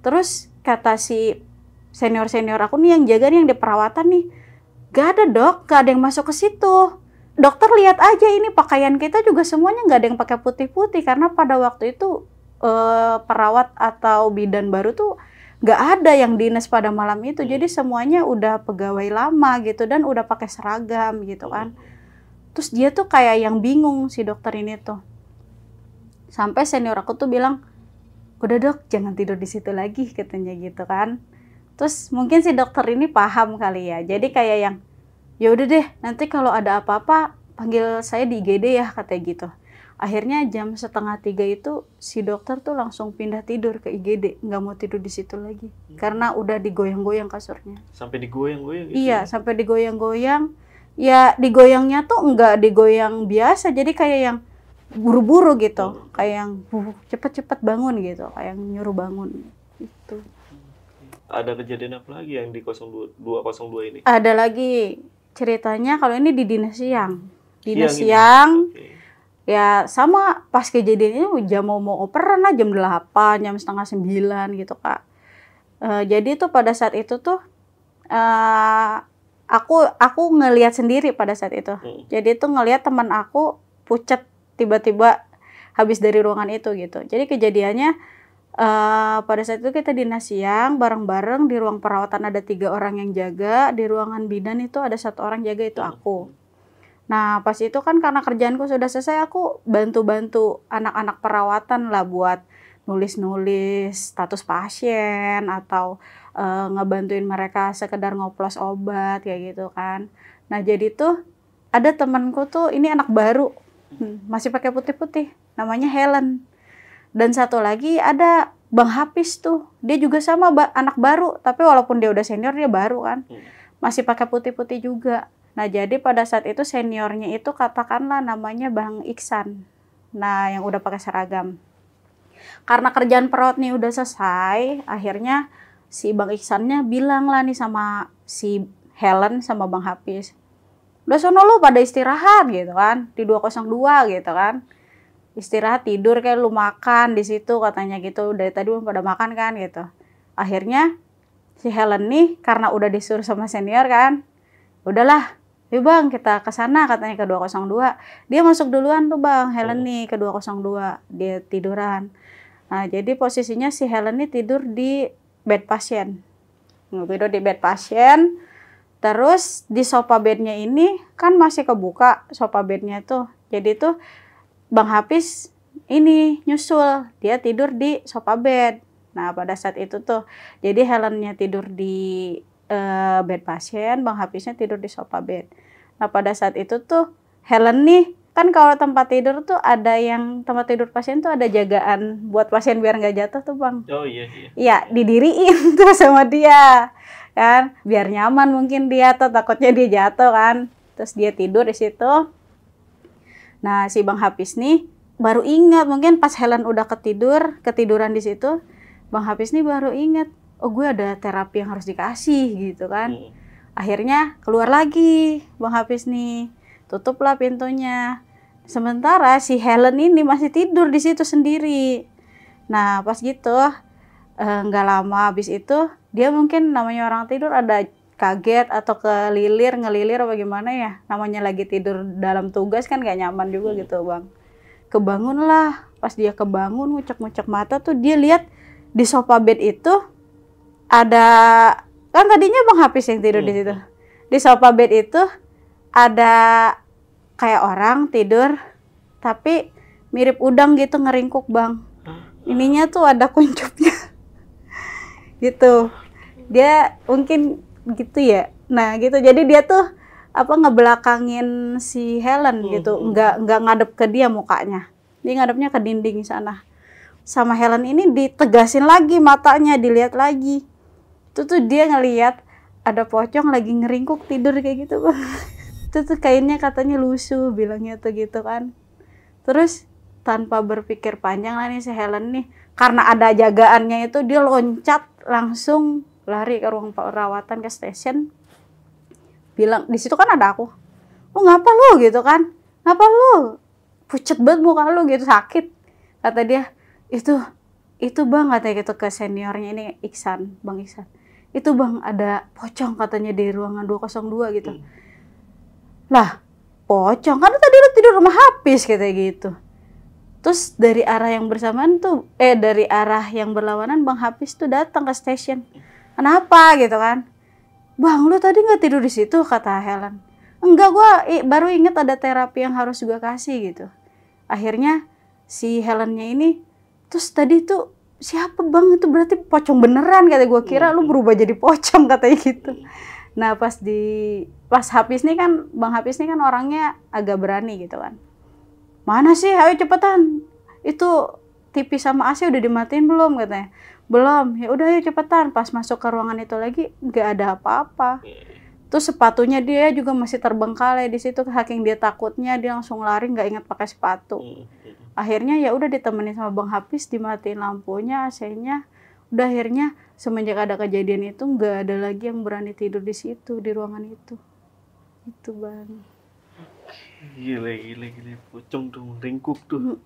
Terus kata si senior-senior aku nih yang jaga nih yang di perawatan nih, gak ada dok, gak ada yang masuk ke situ. Dokter lihat aja ini pakaian kita juga semuanya nggak ada yang pakai putih-putih karena pada waktu itu eh, perawat atau bidan baru tuh nggak ada yang dinas pada malam itu jadi semuanya udah pegawai lama gitu dan udah pakai seragam gitu iya. kan terus dia tuh kayak yang bingung si dokter ini tuh sampai senior aku tuh bilang udah dok jangan tidur di situ lagi katanya gitu kan terus mungkin si dokter ini paham kali ya jadi kayak yang ya udah deh nanti kalau ada apa-apa panggil saya di IGD ya katanya gitu akhirnya jam setengah tiga itu si dokter tuh langsung pindah tidur ke IGD nggak mau tidur di situ lagi hmm. karena udah digoyang-goyang kasurnya sampai digoyang-goyang gitu iya ya? sampai digoyang-goyang ya digoyangnya tuh nggak digoyang biasa jadi kayak yang buru-buru gitu oh. kayak yang uh, cepet-cepet bangun gitu kayak yang nyuruh bangun itu hmm. ada kejadian apa lagi yang di 02, 202 ini ada lagi ceritanya kalau ini di dinas siang dinas siang, siang okay ya sama pas kejadiannya jam mau mau operan lah jam 8, jam setengah sembilan gitu kak. Uh, jadi itu pada saat itu tuh uh, aku aku ngelihat sendiri pada saat itu. Hmm. Jadi itu ngelihat teman aku pucat tiba-tiba habis dari ruangan itu gitu. Jadi kejadiannya uh, pada saat itu kita dinas siang bareng-bareng di ruang perawatan ada tiga orang yang jaga, di ruangan bidan itu ada satu orang jaga itu hmm. aku. Nah pas itu kan karena kerjaanku sudah selesai aku bantu-bantu anak-anak perawatan lah buat nulis-nulis status pasien atau e, ngebantuin mereka sekedar ngoplos obat ya gitu kan. Nah jadi tuh ada temanku tuh ini anak baru hmm, masih pakai putih-putih namanya Helen dan satu lagi ada Bang Hapis tuh dia juga sama anak baru tapi walaupun dia udah senior dia baru kan hmm. masih pakai putih-putih juga. Nah, jadi pada saat itu seniornya itu katakanlah namanya Bang Iksan. Nah, yang udah pakai seragam. Karena kerjaan perut nih udah selesai, akhirnya si Bang Iksannya bilang lah nih sama si Helen sama Bang Hafiz. Udah sono lu pada istirahat gitu kan, di 202 gitu kan istirahat tidur kayak lu makan di situ katanya gitu dari tadi belum pada makan kan gitu akhirnya si Helen nih karena udah disuruh sama senior kan udahlah Yuk bang kita ke sana katanya ke 202. Dia masuk duluan tuh bang, Helen nih oh. ke 202. Dia tiduran. Nah jadi posisinya si Helen nih tidur di bed pasien. Tidur di bed pasien. Terus di sofa bednya ini kan masih kebuka sofa bednya tuh. Jadi tuh Bang Hafiz ini nyusul dia tidur di sofa bed. Nah pada saat itu tuh jadi Helennya tidur di uh, bed pasien, Bang Hapisnya tidur di sofa bed. Nah pada saat itu tuh Helen nih kan kalau tempat tidur tuh ada yang tempat tidur pasien tuh ada jagaan buat pasien biar nggak jatuh tuh bang. Oh iya iya. Iya didiriin tuh sama dia kan biar nyaman mungkin dia tuh takutnya dia jatuh kan. Terus dia tidur di situ. Nah si bang Hafiz nih baru ingat mungkin pas Helen udah ketidur ketiduran di situ bang Hafiz nih baru ingat oh gue ada terapi yang harus dikasih gitu kan hmm. akhirnya keluar lagi bang Hafiz nih tutuplah pintunya sementara si Helen ini masih tidur di situ sendiri nah pas gitu eh, nggak eh, lama habis itu dia mungkin namanya orang tidur ada kaget atau kelilir ngelilir apa gimana ya namanya lagi tidur dalam tugas kan gak nyaman juga hmm. gitu bang kebangun lah pas dia kebangun ngucek-ngucek mata tuh dia lihat di sofa bed itu ada kan tadinya Bang Hafiz yang tidur hmm. di situ. Di sofa bed itu ada kayak orang tidur tapi mirip udang gitu ngeringkuk, Bang. Ininya tuh ada kuncupnya. gitu. Dia mungkin gitu ya. Nah, gitu. Jadi dia tuh apa ngebelakangin si Helen hmm. gitu, hmm, hmm. nggak nggak ngadep ke dia mukanya. Dia ngadepnya ke dinding sana. Sama Helen ini ditegasin lagi matanya, dilihat lagi itu tuh dia ngeliat ada pocong lagi ngeringkuk tidur kayak gitu bang itu tuh kainnya katanya lusuh bilangnya tuh gitu kan terus tanpa berpikir panjang lah nih si Helen nih karena ada jagaannya itu dia loncat langsung lari ke ruang perawatan ke stasiun bilang di situ kan ada aku lu oh, ngapa lu gitu kan ngapa lu pucet banget muka lu gitu sakit kata dia itu itu bang katanya gitu ke seniornya ini Iksan bang Iksan itu bang ada pocong katanya di ruangan 202 gitu. Hmm. Lah, pocong kan tadi lu tidur rumah habis kayak gitu. Terus dari arah yang bersamaan tuh eh dari arah yang berlawanan Bang habis tuh datang ke stasiun. Kenapa gitu kan? Bang, lu tadi nggak tidur di situ kata Helen. Enggak, gua i, baru inget ada terapi yang harus gua kasih gitu. Akhirnya si Helennya ini terus tadi tuh siapa bang itu berarti pocong beneran kata gue kira iya, lu iya. berubah jadi pocong katanya gitu iya. nah pas di pas habis nih kan bang habis nih kan orangnya agak berani gitu kan mana sih ayo cepetan itu TV sama AC udah dimatiin belum katanya belum ya udah ayo cepetan pas masuk ke ruangan itu lagi nggak ada apa-apa terus sepatunya dia juga masih terbengkalai di situ saking dia takutnya dia langsung lari nggak ingat pakai sepatu hmm akhirnya ya udah ditemenin sama bang Hafiz dimatiin lampunya AC-nya udah akhirnya semenjak ada kejadian itu nggak ada lagi yang berani tidur di situ di ruangan itu itu bang gile gile gile pocong dong ringkuk tuh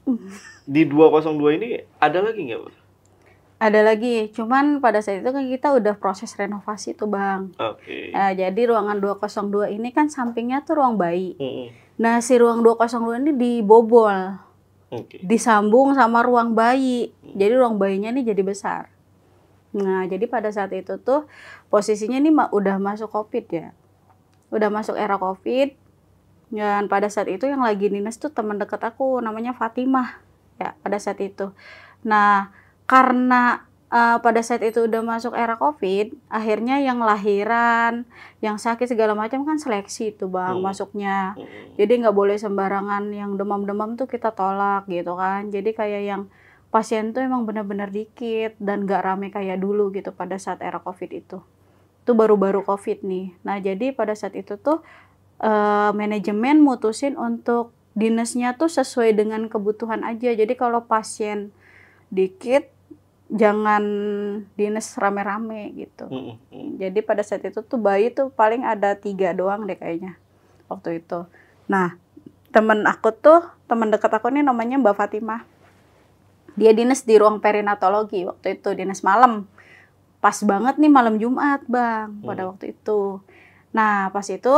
di 202 ini ada lagi nggak bang ada lagi, cuman pada saat itu kan kita udah proses renovasi tuh bang. Oke. Okay. Nah, jadi ruangan 202 ini kan sampingnya tuh ruang bayi. Mm -hmm. Nah si ruang 202 ini dibobol okay. disambung sama ruang bayi. Hmm. Jadi ruang bayinya ini jadi besar. Nah, jadi pada saat itu tuh posisinya ini udah masuk Covid ya. Udah masuk era Covid. Dan pada saat itu yang lagi dinas tuh teman dekat aku namanya Fatimah. Ya, pada saat itu. Nah, karena uh, pada saat itu udah masuk era covid akhirnya yang lahiran yang sakit segala macam kan seleksi itu bang hmm. masuknya hmm. jadi nggak boleh sembarangan yang demam-demam tuh kita tolak gitu kan jadi kayak yang pasien tuh emang benar-benar dikit dan nggak rame kayak dulu gitu pada saat era covid itu itu baru-baru covid nih nah jadi pada saat itu tuh uh, manajemen mutusin untuk dinasnya tuh sesuai dengan kebutuhan aja jadi kalau pasien dikit jangan dinas rame-rame gitu. Mm -hmm. Jadi pada saat itu tuh bayi tuh paling ada tiga doang deh kayaknya waktu itu. Nah temen aku tuh temen dekat aku nih namanya Mbak Fatimah. Dia dinas di ruang perinatologi waktu itu dinas malam. Pas banget nih malam Jumat bang mm. pada waktu itu. Nah pas itu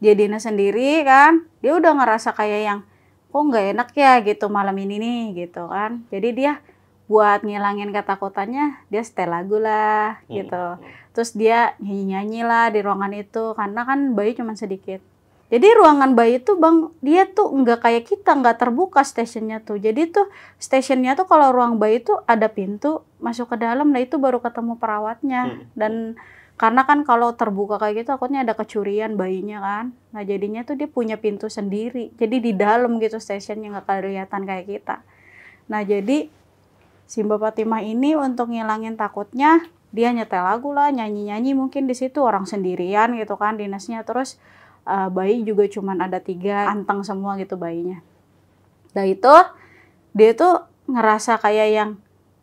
dia dinas sendiri kan dia udah ngerasa kayak yang kok nggak enak ya gitu malam ini nih gitu kan. Jadi dia buat ngilangin ketakutannya dia setel lagu lah hmm. gitu terus dia nyanyi nyanyi lah di ruangan itu karena kan bayi cuma sedikit jadi ruangan bayi tuh bang dia tuh nggak kayak kita nggak terbuka stasiunnya tuh jadi tuh stasiunnya tuh kalau ruang bayi tuh ada pintu masuk ke dalam nah itu baru ketemu perawatnya hmm. dan karena kan kalau terbuka kayak gitu takutnya ada kecurian bayinya kan nah jadinya tuh dia punya pintu sendiri jadi di dalam gitu stasiunnya nggak kelihatan kayak kita nah jadi si Mbak Fatimah ini untuk ngilangin takutnya dia nyetel lagu lah nyanyi-nyanyi mungkin di situ orang sendirian gitu kan dinasnya terus uh, bayi juga cuman ada tiga anteng semua gitu bayinya nah itu dia tuh ngerasa kayak yang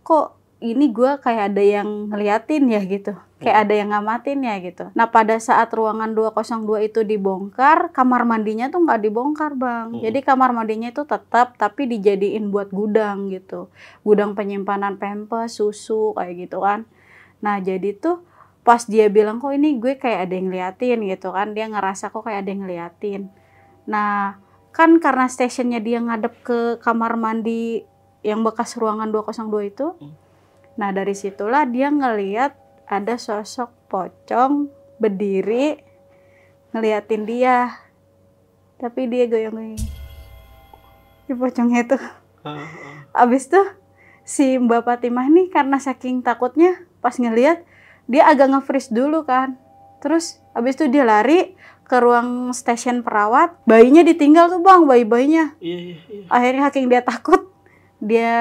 kok ini gue kayak ada yang ngeliatin ya gitu kayak hmm. ada yang ngamatin ya gitu. Nah pada saat ruangan 202 itu dibongkar, kamar mandinya tuh nggak dibongkar bang. Hmm. Jadi kamar mandinya itu tetap tapi dijadiin buat gudang gitu, gudang penyimpanan pempes, susu kayak gitu kan. Nah jadi tuh pas dia bilang kok ini gue kayak ada yang ngeliatin gitu kan, dia ngerasa kok kayak ada yang ngeliatin. Nah kan karena stationnya dia ngadep ke kamar mandi yang bekas ruangan 202 itu. Hmm. Nah dari situlah dia ngeliat ada sosok pocong berdiri ngeliatin dia tapi dia goyang-goyang si pocongnya itu. abis tuh si Mbak Fatimah nih karena saking takutnya pas ngeliat dia agak nge-freeze dulu kan terus abis itu dia lari ke ruang stasiun perawat bayinya ditinggal tuh bang bayi-bayinya iya, iya, iya, akhirnya saking dia takut dia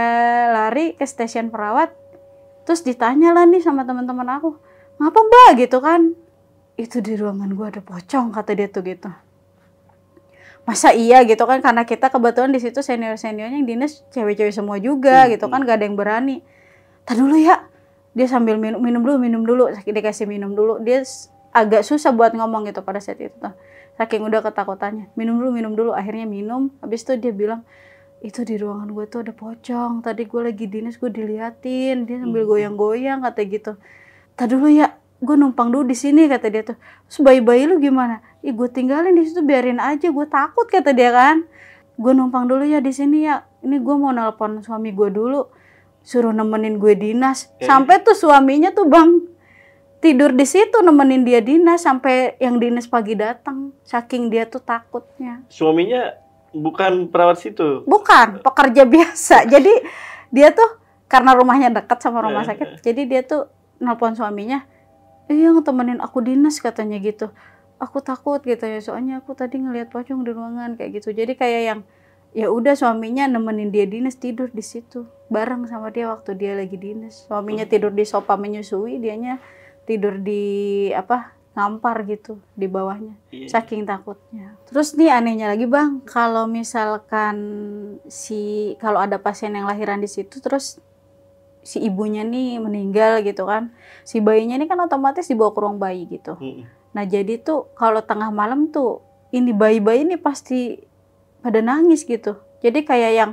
lari ke stasiun perawat terus ditanya lah nih sama teman-teman aku ngapa mbak gitu kan itu di ruangan gue ada pocong kata dia tuh gitu masa iya gitu kan karena kita kebetulan di situ senior seniornya yang dinas cewek-cewek semua juga hmm. gitu hmm. kan gak ada yang berani Tadi dulu ya dia sambil minum minum dulu minum dulu dikasih minum dulu dia agak susah buat ngomong gitu pada saat itu tuh saking udah ketakutannya minum dulu minum dulu akhirnya minum habis itu dia bilang itu di ruangan gue tuh ada pocong tadi gue lagi dinas gue diliatin dia sambil hmm. goyang-goyang kata gitu tadi dulu ya gue numpang dulu di sini kata dia tuh sebayi-bayi lu gimana ih gue tinggalin di situ biarin aja gue takut kata dia kan gue numpang dulu ya di sini ya ini gue mau nelpon suami gue dulu suruh nemenin gue dinas sampai tuh suaminya tuh bang tidur di situ nemenin dia dinas sampai yang dinas pagi datang saking dia tuh takutnya suaminya Bukan perawat situ. Bukan, eh. pekerja biasa. Jadi dia tuh karena rumahnya dekat sama rumah iya, iya, sakit, iya. jadi dia tuh nelpon suaminya, "Iya, temenin aku dinas," katanya gitu. Aku takut gitu ya, soalnya aku tadi ngelihat pocong di ruangan kayak gitu. Jadi kayak yang ya udah suaminya nemenin dia dinas tidur di situ bareng sama dia waktu dia lagi dinas suaminya oh. tidur di sofa menyusui dianya tidur di apa ngampar gitu di bawahnya yeah. Iya. saking takutnya terus nih anehnya lagi bang kalau misalkan si kalau ada pasien yang lahiran di situ terus si ibunya nih meninggal gitu kan si bayinya ini kan otomatis dibawa ke ruang bayi gitu mm. nah jadi tuh kalau tengah malam tuh ini bayi-bayi ini pasti pada nangis gitu jadi kayak yang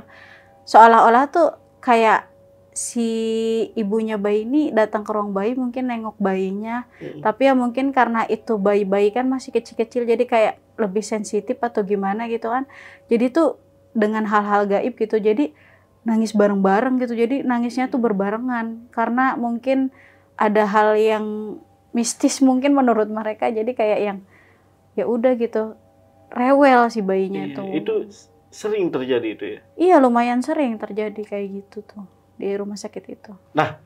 seolah-olah tuh kayak si ibunya bayi ini datang ke ruang bayi mungkin nengok bayinya hmm. tapi ya mungkin karena itu bayi-bayi kan masih kecil-kecil jadi kayak lebih sensitif atau gimana gitu kan jadi tuh dengan hal-hal gaib gitu jadi nangis bareng-bareng gitu jadi nangisnya tuh berbarengan karena mungkin ada hal yang mistis mungkin menurut mereka jadi kayak yang ya udah gitu rewel si bayinya iya, tuh itu sering terjadi itu ya iya lumayan sering terjadi kayak gitu tuh di rumah sakit itu. Nah,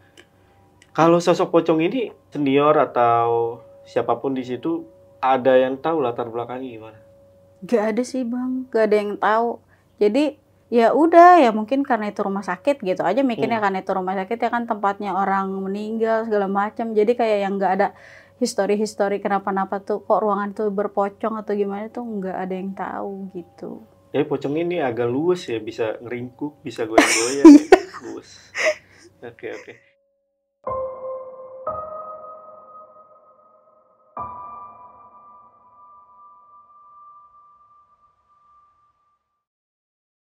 kalau sosok pocong ini senior atau siapapun di situ ada yang tahu latar belakangnya gimana? Gak ada sih bang, gak ada yang tahu. Jadi ya udah ya mungkin karena itu rumah sakit gitu aja mikirnya hmm. karena itu rumah sakit ya kan tempatnya orang meninggal segala macam jadi kayak yang gak ada histori-histori kenapa-napa tuh kok ruangan tuh berpocong atau gimana tuh nggak ada yang tahu gitu jadi pocong ini agak luas ya bisa ngeringkuk bisa goyang-goyang bagus oke oke okay.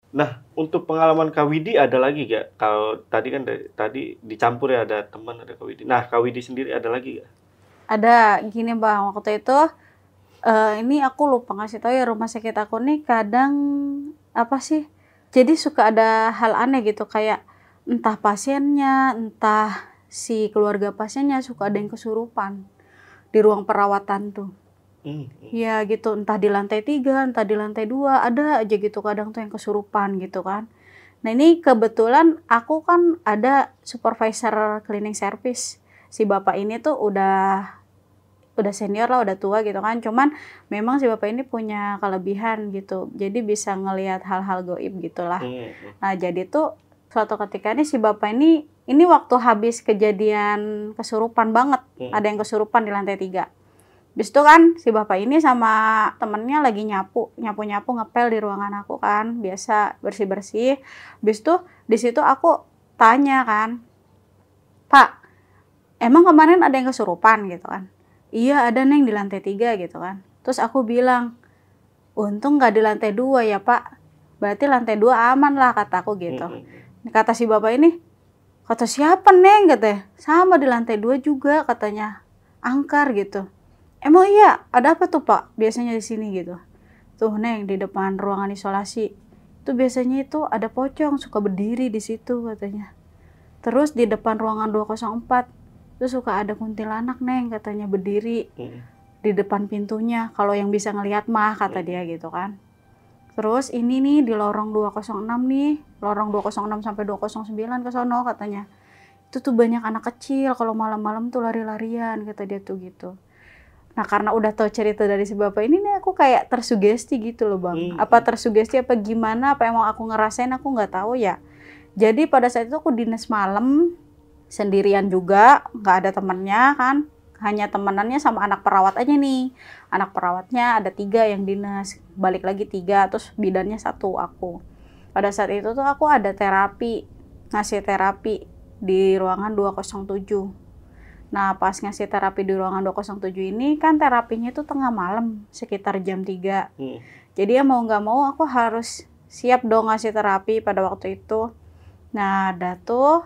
Nah, untuk pengalaman Kak Widi ada lagi gak? Kalau tadi kan dari, tadi dicampur ya ada teman ada Kak Widi. Nah, Kak Widi sendiri ada lagi gak? Ada, gini Bang, waktu itu uh, ini aku lupa ngasih tahu ya rumah sakit aku nih kadang apa sih? Jadi suka ada hal aneh gitu kayak entah pasiennya, entah si keluarga pasiennya suka ada yang kesurupan di ruang perawatan tuh. Mm. Ya gitu, entah di lantai tiga, entah di lantai dua, ada aja gitu kadang tuh yang kesurupan gitu kan. Nah ini kebetulan aku kan ada supervisor cleaning service. Si bapak ini tuh udah udah senior lah, udah tua gitu kan. Cuman memang si bapak ini punya kelebihan gitu. Jadi bisa ngelihat hal-hal goib gitulah. Hmm. Nah jadi tuh suatu ketika ini si bapak ini ini waktu habis kejadian kesurupan banget hmm. ada yang kesurupan di lantai tiga Bis itu kan si bapak ini sama temennya lagi nyapu, nyapu-nyapu ngepel di ruangan aku kan, biasa bersih-bersih. Bis itu di situ aku tanya kan, Pak, emang kemarin ada yang kesurupan gitu kan? Iya ada neng di lantai tiga gitu kan. Terus aku bilang, untung nggak di lantai dua ya Pak. Berarti lantai dua aman lah kataku gitu. -hmm. hmm, hmm kata si bapak ini kata siapa neng katanya sama di lantai dua juga katanya angkar gitu emang iya ada apa tuh pak biasanya di sini gitu tuh neng di depan ruangan isolasi itu biasanya itu ada pocong suka berdiri di situ katanya terus di depan ruangan 204 itu suka ada kuntilanak neng katanya berdiri hmm. di depan pintunya kalau yang bisa ngelihat mah kata hmm. dia gitu kan Terus ini nih di lorong 206 nih, lorong 206 sampai 209 ke sono katanya. Itu tuh banyak anak kecil kalau malam-malam tuh lari-larian kata dia tuh gitu. Nah karena udah tahu cerita dari si bapak ini nih aku kayak tersugesti gitu loh bang. Hmm. Apa tersugesti apa gimana apa emang aku ngerasain aku nggak tahu ya. Jadi pada saat itu aku dinas malam sendirian juga nggak ada temennya kan hanya temenannya sama anak perawat aja nih anak perawatnya ada tiga yang dinas balik lagi tiga terus bidannya satu aku pada saat itu tuh aku ada terapi ngasih terapi di ruangan 207 nah pas ngasih terapi di ruangan 207 ini kan terapinya itu tengah malam sekitar jam 3 hmm. jadi ya mau nggak mau aku harus siap dong ngasih terapi pada waktu itu nah ada tuh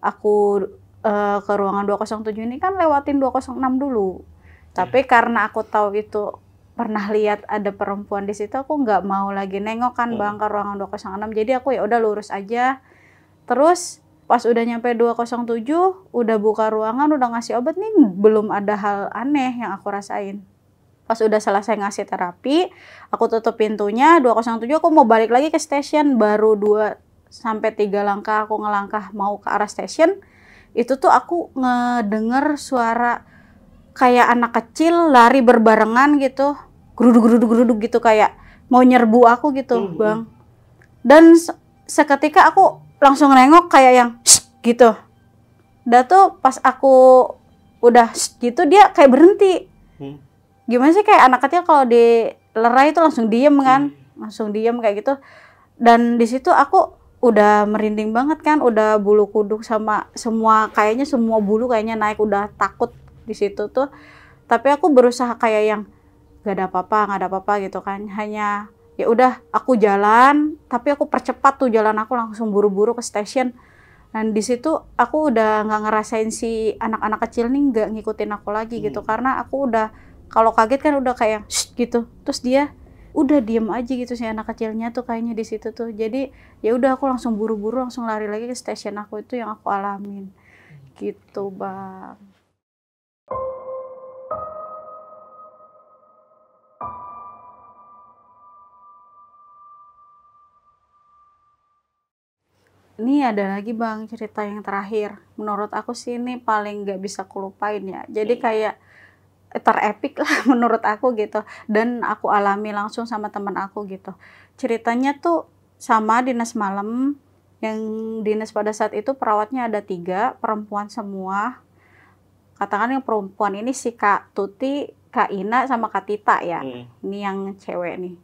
aku uh, ke ruangan 207 ini kan lewatin 206 dulu. Iya. Tapi karena aku tahu itu pernah lihat ada perempuan di situ aku nggak mau lagi nengok kan hmm. bang ke ruangan 206 jadi aku ya udah lurus aja terus pas udah nyampe 207 udah buka ruangan udah ngasih obat nih belum ada hal aneh yang aku rasain pas udah selesai ngasih terapi aku tutup pintunya 207 aku mau balik lagi ke stasiun baru 2 sampai 3 langkah aku ngelangkah mau ke arah stasiun itu tuh aku ngedenger suara kayak anak kecil lari berbarengan gitu geruduk geruduk geruduk gitu kayak mau nyerbu aku gitu mm -hmm. bang dan se seketika aku langsung nengok kayak yang gitu dan tuh pas aku udah gitu dia kayak berhenti hmm. gimana sih kayak anak kecil kalau di lerai itu langsung diem kan hmm. langsung diem kayak gitu dan di situ aku udah merinding banget kan, udah bulu kuduk sama semua kayaknya semua bulu kayaknya naik udah takut di situ tuh. Tapi aku berusaha kayak yang gak ada apa-apa, gak ada apa-apa gitu kan. Hanya ya udah aku jalan, tapi aku percepat tuh jalan aku langsung buru-buru ke stasiun. Dan di situ aku udah nggak ngerasain si anak-anak kecil nih nggak ngikutin aku lagi gitu. hmm. gitu karena aku udah kalau kaget kan udah kayak gitu. Terus dia udah diem aja gitu si anak kecilnya tuh kayaknya di situ tuh jadi ya udah aku langsung buru-buru langsung lari lagi ke stasiun aku itu yang aku alamin gitu bang ini ada lagi bang cerita yang terakhir menurut aku sih ini paling nggak bisa aku lupain ya jadi iya. kayak terepik lah menurut aku gitu dan aku alami langsung sama teman aku gitu ceritanya tuh sama dinas malam yang dinas pada saat itu perawatnya ada tiga perempuan semua katakan yang perempuan ini si kak Tuti kak Ina sama kak Tita ya hmm. ini yang cewek nih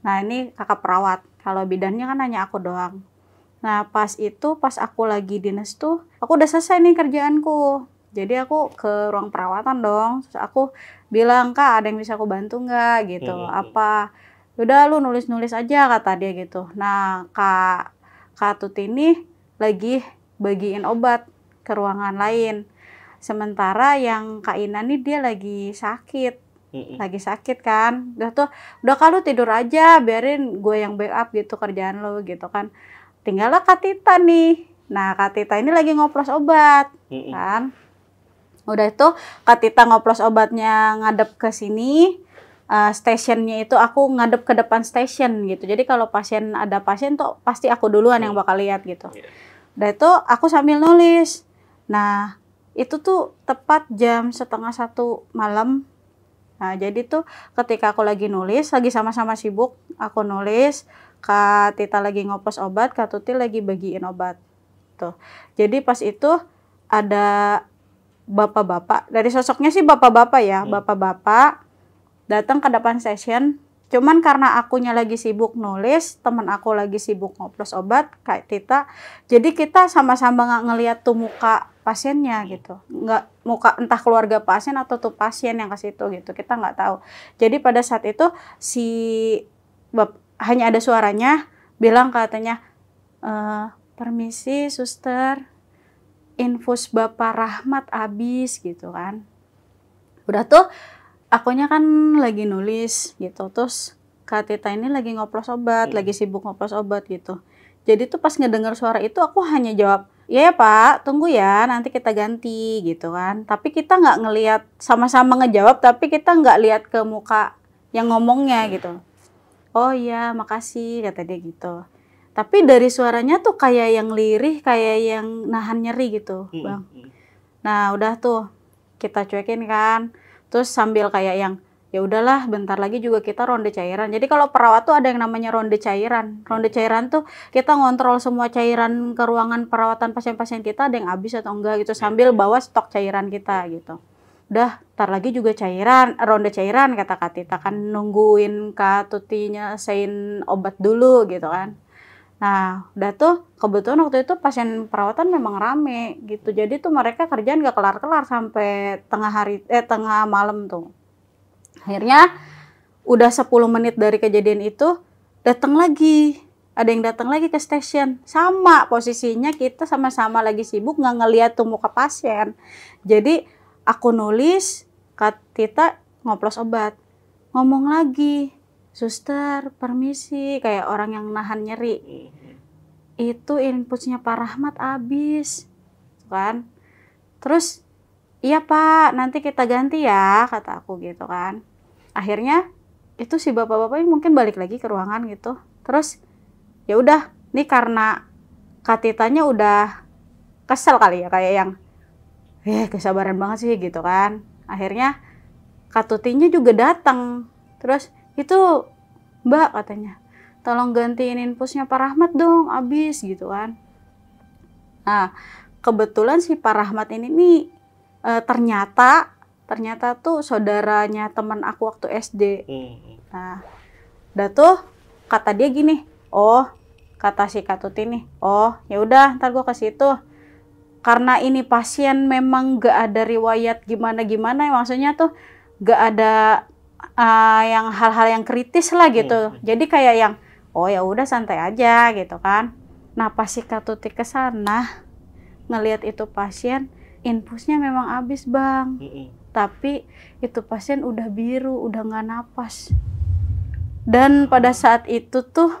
nah ini kakak perawat kalau bidannya kan hanya aku doang nah pas itu pas aku lagi dinas tuh aku udah selesai nih kerjaanku jadi aku ke ruang perawatan dong terus aku bilang kak ada yang bisa aku bantu nggak gitu hmm. hmm. apa udah lu nulis nulis aja kata dia gitu nah kak kak Tut ini lagi bagiin obat ke ruangan lain sementara yang kak Ina nih dia lagi sakit hmm, hmm. lagi sakit kan udah tuh udah kalau tidur aja biarin gue yang backup gitu kerjaan lo gitu kan tinggallah Kak Tita nih nah Katita ini lagi ngoplos obat kan Udah itu Kak Tita ngoplos obatnya ngadep ke sini. Uh, stationnya itu aku ngadep ke depan station gitu. Jadi kalau pasien ada pasien tuh pasti aku duluan hmm. yang bakal lihat gitu. Yeah. Udah itu aku sambil nulis. Nah itu tuh tepat jam setengah satu malam. Nah jadi tuh ketika aku lagi nulis, lagi sama-sama sibuk, aku nulis. Kak Tita lagi ngoplos obat, Kak Tuti lagi bagiin obat. Tuh. Jadi pas itu ada bapak-bapak dari sosoknya sih bapak-bapak ya hmm. bapak-bapak datang ke depan session cuman karena akunya lagi sibuk nulis teman aku lagi sibuk ngoplos obat kayak Tita jadi kita sama-sama nggak ngelihat tuh muka pasiennya gitu nggak muka entah keluarga pasien atau tuh pasien yang ke situ gitu kita nggak tahu jadi pada saat itu si bap, hanya ada suaranya bilang katanya e, permisi suster infus Bapak Rahmat abis gitu kan. Udah tuh akunya kan lagi nulis gitu terus Kak Tita ini lagi ngoplos obat, iya. lagi sibuk ngoplos obat gitu. Jadi tuh pas ngedengar suara itu aku hanya jawab, "Ya ya Pak, tunggu ya, nanti kita ganti." gitu kan. Tapi kita nggak ngeliat sama-sama ngejawab tapi kita nggak lihat ke muka yang ngomongnya gitu. Oh iya, makasih kata dia gitu. Tapi dari suaranya tuh kayak yang lirih, kayak yang nahan nyeri gitu, hmm. Bang. Nah, udah tuh kita cuekin kan. Terus sambil kayak yang ya udahlah bentar lagi juga kita ronde cairan. Jadi kalau perawat tuh ada yang namanya ronde cairan. Ronde cairan tuh kita ngontrol semua cairan ke ruangan perawatan pasien-pasien kita ada yang habis atau enggak gitu iya. sambil bawa stok cairan kita gitu. Udah, ntar lagi juga cairan, ronde cairan kata Kak Tita kan nungguin Kak Tutinya sein obat dulu gitu kan. Nah, udah tuh kebetulan waktu itu pasien perawatan memang rame gitu. Jadi tuh mereka kerjaan gak kelar-kelar sampai tengah hari eh tengah malam tuh. Akhirnya udah 10 menit dari kejadian itu datang lagi. Ada yang datang lagi ke stasiun. Sama posisinya kita sama-sama lagi sibuk nggak ngeliat tuh muka pasien. Jadi aku nulis, Kak Tita ngoplos obat. Ngomong lagi, suster permisi kayak orang yang nahan nyeri itu inputnya Pak Rahmat abis, kan terus iya Pak nanti kita ganti ya kata aku gitu kan akhirnya itu si bapak-bapak mungkin balik lagi ke ruangan gitu terus ya udah nih karena katitanya udah kesel kali ya kayak yang eh kesabaran banget sih gitu kan akhirnya katutinya juga datang terus itu mbak katanya tolong gantiin infusnya Pak Rahmat dong abis gitu kan nah kebetulan si Pak Rahmat ini nih e, ternyata ternyata tuh saudaranya teman aku waktu SD hmm. nah udah tuh kata dia gini oh kata si katut ini oh ya udah ntar gue ke situ karena ini pasien memang gak ada riwayat gimana gimana maksudnya tuh gak ada uh, yang hal-hal yang kritis lah hmm, gitu. Hmm. Jadi kayak yang oh ya udah santai aja gitu kan. Nah pas si Katuti ke sana ngelihat itu pasien infusnya memang habis bang. Hmm, hmm. Tapi itu pasien udah biru, udah nggak napas. Dan pada saat itu tuh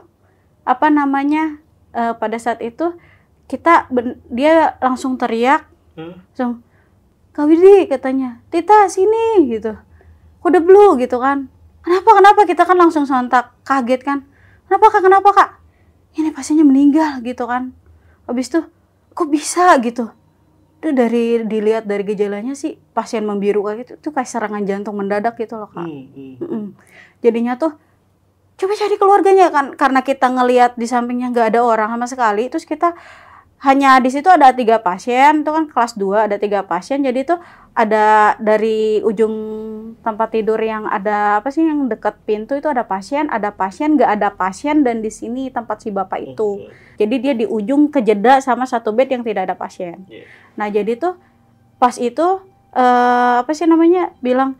apa namanya? Uh, pada saat itu kita ben, dia langsung teriak, hmm? langsung Kak Widi katanya, Tita sini gitu kode blue gitu kan kenapa kenapa kita kan langsung sontak kaget kan kenapa kak kenapa kak ini pasiennya meninggal gitu kan habis tuh kok bisa gitu itu dari dilihat dari gejalanya sih pasien membiru kayak gitu itu kayak serangan jantung mendadak gitu loh kak mm -hmm. Mm -hmm. jadinya tuh coba cari keluarganya kan karena kita ngelihat di sampingnya nggak ada orang sama sekali terus kita hanya di situ ada tiga pasien itu kan kelas 2 ada tiga pasien jadi itu ada dari ujung tempat tidur yang ada apa sih yang dekat pintu itu ada pasien ada pasien nggak ada pasien dan di sini tempat si bapak oh, itu okay. Iya. jadi dia di ujung kejeda sama satu bed yang tidak ada pasien yeah. nah jadi tuh pas itu uh, apa sih namanya bilang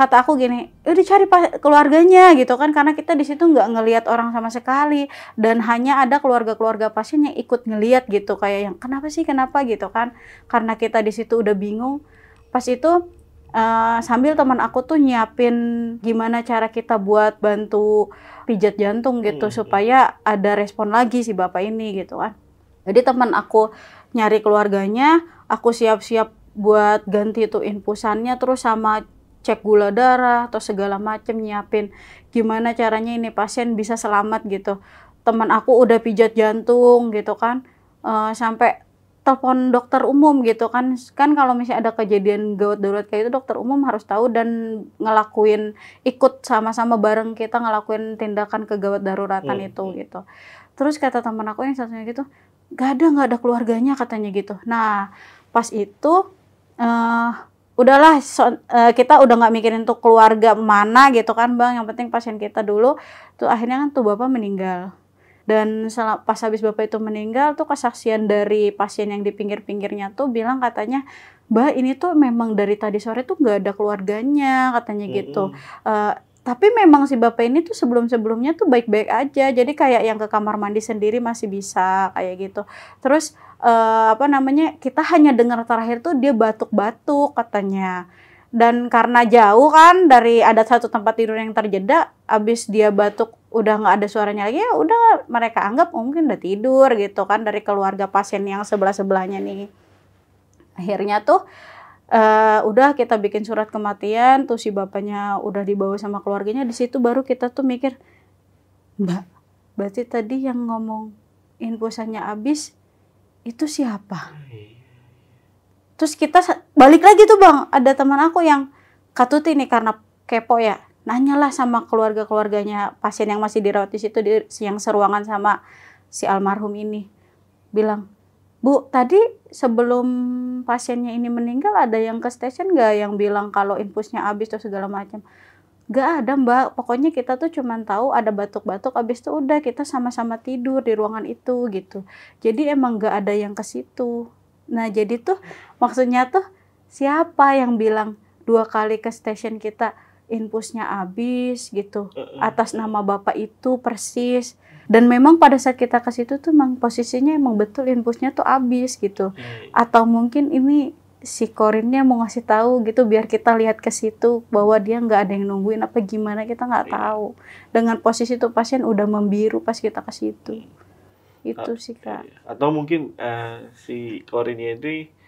kata aku gini, udah eh, cari keluarganya gitu kan karena kita di situ nggak ngelihat orang sama sekali dan hanya ada keluarga-keluarga pasien yang ikut ngelihat gitu kayak yang kenapa sih kenapa gitu kan karena kita di situ udah bingung pas itu uh, sambil teman aku tuh nyiapin gimana cara kita buat bantu pijat jantung gitu hmm. Iya. supaya ada respon lagi si bapak ini gitu kan jadi teman aku nyari keluarganya aku siap-siap buat ganti tuh infusannya terus sama cek gula darah atau segala macam nyiapin gimana caranya ini pasien bisa selamat gitu teman aku udah pijat jantung gitu kan uh, sampai telepon dokter umum gitu kan kan kalau misalnya ada kejadian gawat darurat kayak itu dokter umum harus tahu dan ngelakuin ikut sama-sama bareng kita ngelakuin tindakan kegawat daruratan hmm. itu hmm. gitu terus kata teman aku yang satunya gitu gak ada nggak ada keluarganya katanya gitu nah pas itu uh, udahlah so, uh, kita udah nggak mikirin untuk keluarga mana gitu kan bang yang penting pasien kita dulu tuh akhirnya kan tuh bapak meninggal dan pas habis bapak itu meninggal tuh kesaksian dari pasien yang di pinggir-pinggirnya tuh bilang katanya bah ini tuh memang dari tadi sore tuh nggak ada keluarganya katanya mm -hmm. gitu uh, tapi memang si bapak ini tuh sebelum-sebelumnya tuh baik-baik aja. Jadi kayak yang ke kamar mandi sendiri masih bisa kayak gitu. Terus uh, apa namanya? Kita hanya dengar terakhir tuh dia batuk-batuk katanya. Dan karena jauh kan dari ada satu tempat tidur yang terjeda, abis dia batuk udah nggak ada suaranya lagi ya udah mereka anggap oh, mungkin udah tidur gitu kan dari keluarga pasien yang sebelah sebelahnya nih. Akhirnya tuh uh, udah kita bikin surat kematian tuh si bapaknya udah dibawa sama keluarganya di situ baru kita tuh mikir mbak berarti tadi yang ngomong infusannya habis itu siapa terus kita balik lagi tuh bang ada teman aku yang katuti nih karena kepo ya nanyalah sama keluarga keluarganya pasien yang masih dirawat di situ di, yang seruangan sama si almarhum ini bilang Bu, tadi sebelum pasiennya ini meninggal ada yang ke stasiun nggak yang bilang kalau infusnya habis atau segala macam? Gak ada mbak, pokoknya kita tuh cuma tahu ada batuk-batuk, abis itu udah kita sama-sama tidur di ruangan itu gitu. Jadi emang gak ada yang ke situ. Nah jadi tuh maksudnya tuh siapa yang bilang dua kali ke stasiun kita infusnya habis gitu atas nama bapak itu persis dan memang pada saat kita ke situ tuh memang posisinya emang betul infusnya tuh habis gitu hmm. atau mungkin ini si Korinnya mau ngasih tahu gitu biar kita lihat ke situ bahwa dia nggak ada yang nungguin apa gimana kita nggak iya. tahu dengan posisi tuh pasien udah membiru pas kita ke situ hmm. itu A sih kak atau mungkin uh, si Korinnya ini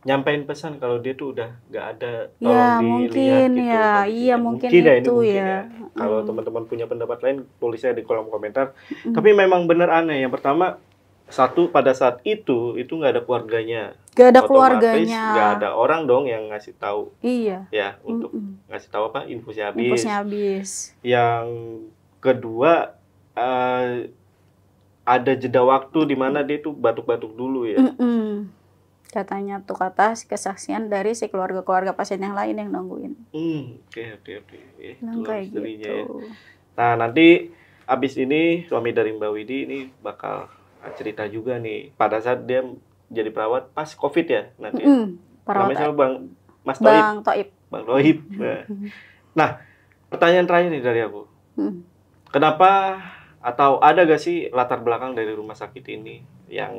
nyampein pesan kalau dia tuh udah nggak ada tolong ya, mungkin gitu, ya iya gitu. mungkin, mungkin ya, itu ya, ya. kalau teman-teman punya pendapat lain tulisnya di kolom komentar mm. tapi memang benar aneh yang pertama satu pada saat itu itu nggak ada keluarganya nggak ada Otomatis, keluarganya nggak ada orang dong yang ngasih tahu iya ya untuk mm ngasih tahu apa infusnya habis infusnya habis yang kedua uh, ada jeda waktu di mana dia tuh batuk-batuk dulu ya mm katanya tuh kata kesaksian dari si keluarga-keluarga pasien yang lain yang nungguin. Hmm, oke oke oke. Okay. Nah, eh, kayak ya. gitu. Ya. Nah, nanti abis ini suami dari Mbak Widi ini bakal cerita juga nih. Pada saat dia jadi perawat pas Covid ya nanti. Hmm, ya? perawat. Namanya Bang Mas Toib. Bang Toib. Bang Toib. Nah. Ya. nah, pertanyaan terakhir nih dari aku. Hmm. Kenapa atau ada gak sih latar belakang dari rumah sakit ini yang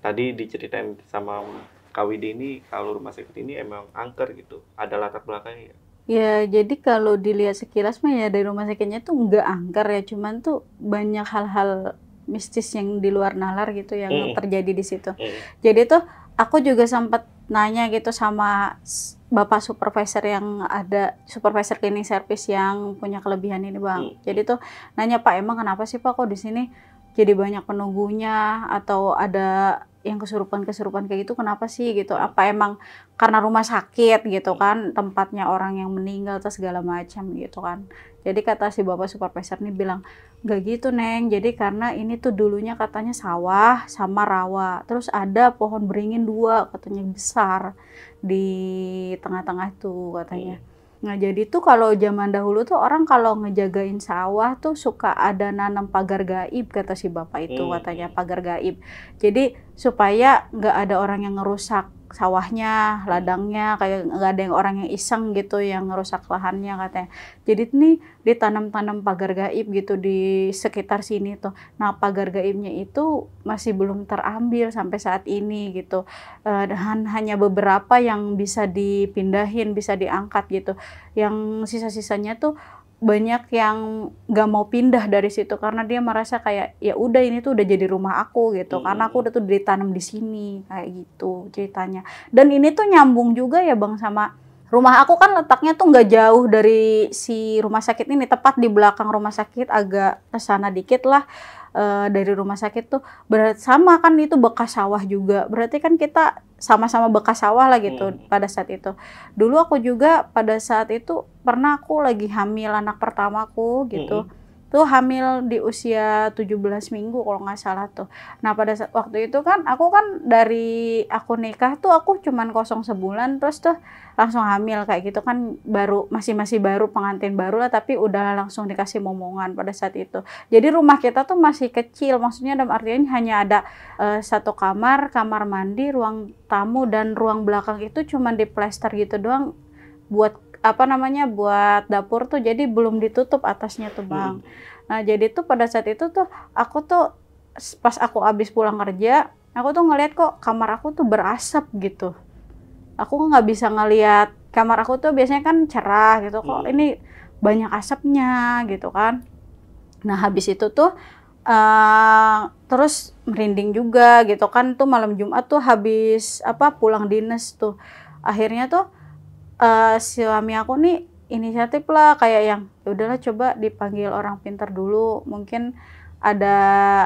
tadi diceritain sama Kawidi ini kalau rumah sakit ini emang angker gitu ada latar belakangnya ya jadi kalau dilihat sekilas mah ya dari rumah sakitnya tuh nggak angker ya cuman tuh banyak hal-hal mistis yang di luar nalar gitu yang mm. terjadi di situ mm. jadi tuh aku juga sempat nanya gitu sama bapak supervisor yang ada supervisor cleaning service yang punya kelebihan ini bang. mm. Jadi tuh nanya Pak emang kenapa sih Pak kok di sini jadi banyak penunggunya atau ada yang kesurupan-kesurupan kayak gitu kenapa sih gitu apa emang karena rumah sakit gitu kan tempatnya orang yang meninggal atau segala macam gitu kan jadi kata si bapak supervisor nih bilang gak gitu neng jadi karena ini tuh dulunya katanya sawah sama rawa terus ada pohon beringin dua katanya besar di tengah-tengah tuh katanya hmm Nah, jadi tuh kalau zaman dahulu tuh orang kalau ngejagain sawah tuh suka ada nanam pagar gaib kata si bapak itu hmm. katanya pagar gaib. Jadi supaya nggak ada orang yang ngerusak sawahnya, ladangnya, kayak nggak ada yang orang yang iseng gitu yang ngerusak lahannya katanya. Jadi ini ditanam-tanam pagar gaib gitu di sekitar sini tuh. Nah pagar gaibnya itu masih belum terambil sampai saat ini gitu. Eh, dan hanya beberapa yang bisa dipindahin, bisa diangkat gitu. Yang sisa-sisanya tuh banyak yang gak mau pindah dari situ karena dia merasa kayak ya udah ini tuh udah jadi rumah aku gitu hmm. karena aku udah tuh ditanam di sini kayak gitu ceritanya dan ini tuh nyambung juga ya bang sama rumah aku kan letaknya tuh nggak jauh dari si rumah sakit ini tepat di belakang rumah sakit agak kesana dikit lah Eh, dari rumah sakit tuh berat sama kan itu bekas sawah juga berarti kan kita sama-sama bekas sawah lah gitu hmm. pada saat itu dulu aku juga pada saat itu pernah aku lagi hamil anak pertamaku gitu hmm tuh hamil di usia 17 minggu kalau nggak salah tuh. Nah pada saat, waktu itu kan aku kan dari aku nikah tuh aku cuman kosong sebulan terus tuh langsung hamil kayak gitu kan baru masih masih baru pengantin baru lah tapi udah langsung dikasih momongan pada saat itu. Jadi rumah kita tuh masih kecil maksudnya dalam artian hanya ada uh, satu kamar, kamar mandi, ruang tamu dan ruang belakang itu cuman diplester gitu doang buat apa namanya buat dapur tuh jadi belum ditutup atasnya tuh hmm. bang. Hmm. Nah jadi tuh pada saat itu tuh aku tuh pas aku abis pulang kerja aku tuh ngeliat kok kamar aku tuh berasap gitu. Aku nggak bisa ngeliat kamar aku tuh biasanya kan cerah gitu kok hmm. ini banyak asapnya gitu kan. Nah habis itu tuh Uh, terus merinding juga gitu kan tuh malam Jumat tuh habis apa pulang dinas tuh akhirnya tuh uh, suami aku nih inisiatif lah kayak yang ya udahlah coba dipanggil orang pintar dulu mungkin ada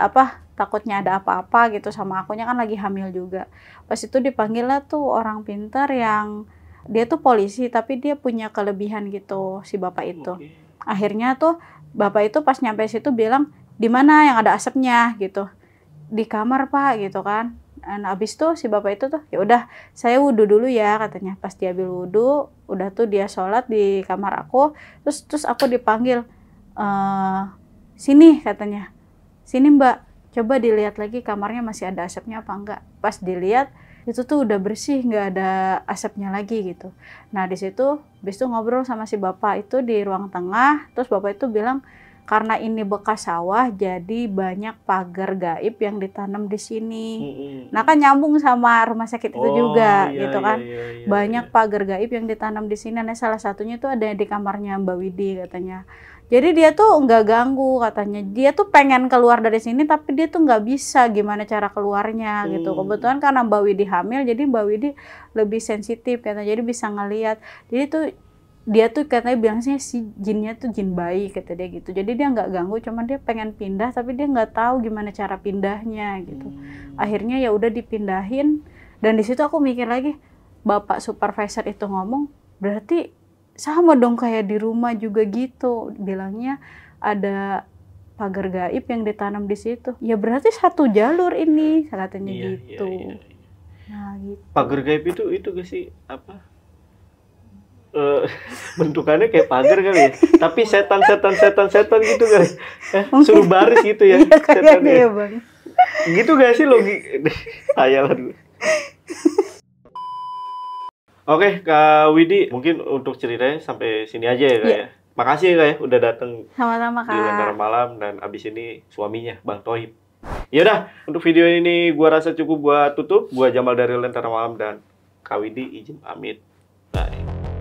apa takutnya ada apa-apa gitu sama akunya kan lagi hamil juga pas itu dipanggil lah tuh orang pintar yang dia tuh polisi tapi dia punya kelebihan gitu si bapak itu okay. akhirnya tuh bapak itu pas nyampe situ bilang di mana yang ada asapnya gitu di kamar pak gitu kan nah abis tuh si bapak itu tuh ya udah saya wudhu dulu ya katanya pas dia ambil wudhu udah tuh dia sholat di kamar aku terus terus aku dipanggil e, sini katanya sini mbak coba dilihat lagi kamarnya masih ada asapnya apa enggak pas dilihat itu tuh udah bersih nggak ada asapnya lagi gitu nah di situ abis tuh ngobrol sama si bapak itu di ruang tengah terus bapak itu bilang karena ini bekas sawah jadi banyak pagar gaib yang ditanam di sini. Nah kan nyambung sama rumah sakit itu oh, juga iya, gitu iya, kan. Iya, iya, iya, banyak iya. pagar gaib yang ditanam di sini. Nah salah satunya itu ada di kamarnya Mbak Widi katanya. Jadi dia tuh nggak ganggu katanya. Dia tuh pengen keluar dari sini tapi dia tuh nggak bisa gimana cara keluarnya gitu. hmm. gitu. Kebetulan karena Mbak Widi hamil jadi Mbak Widi lebih sensitif katanya. Jadi bisa ngelihat. Jadi tuh dia tuh katanya bilangnya si jinnya tuh jin bayi kata dia gitu jadi dia nggak ganggu cuman dia pengen pindah tapi dia nggak tahu gimana cara pindahnya gitu hmm. akhirnya ya udah dipindahin dan di situ aku mikir lagi bapak supervisor itu ngomong berarti sama dong kayak di rumah juga gitu bilangnya ada pagar gaib yang ditanam di situ ya berarti satu jalur ini katanya iya, iya gitu iya, iya, iya. nah gitu pagar gaib itu itu gak sih apa Eh, bentukannya kayak pagar kali ya. Tapi setan setan setan setan gitu guys, Eh, oh, suruh iya. baris gitu ya. Iya, setan ya. Iya, Bang. Gitu gak sih logi? ayolah. dulu. Oke, Kak Widi, mungkin untuk ceritanya sampai sini aja ya, Kak yeah. ya. Makasih ya, Kak ya, udah datang. Sama-sama, Kak. Di Lentera Malam, dan abis ini suaminya, Bang Tohib. Yaudah, untuk video ini gua rasa cukup buat tutup. Gua Jamal dari Lentera Malam, dan Kak Widi izin pamit. Bye.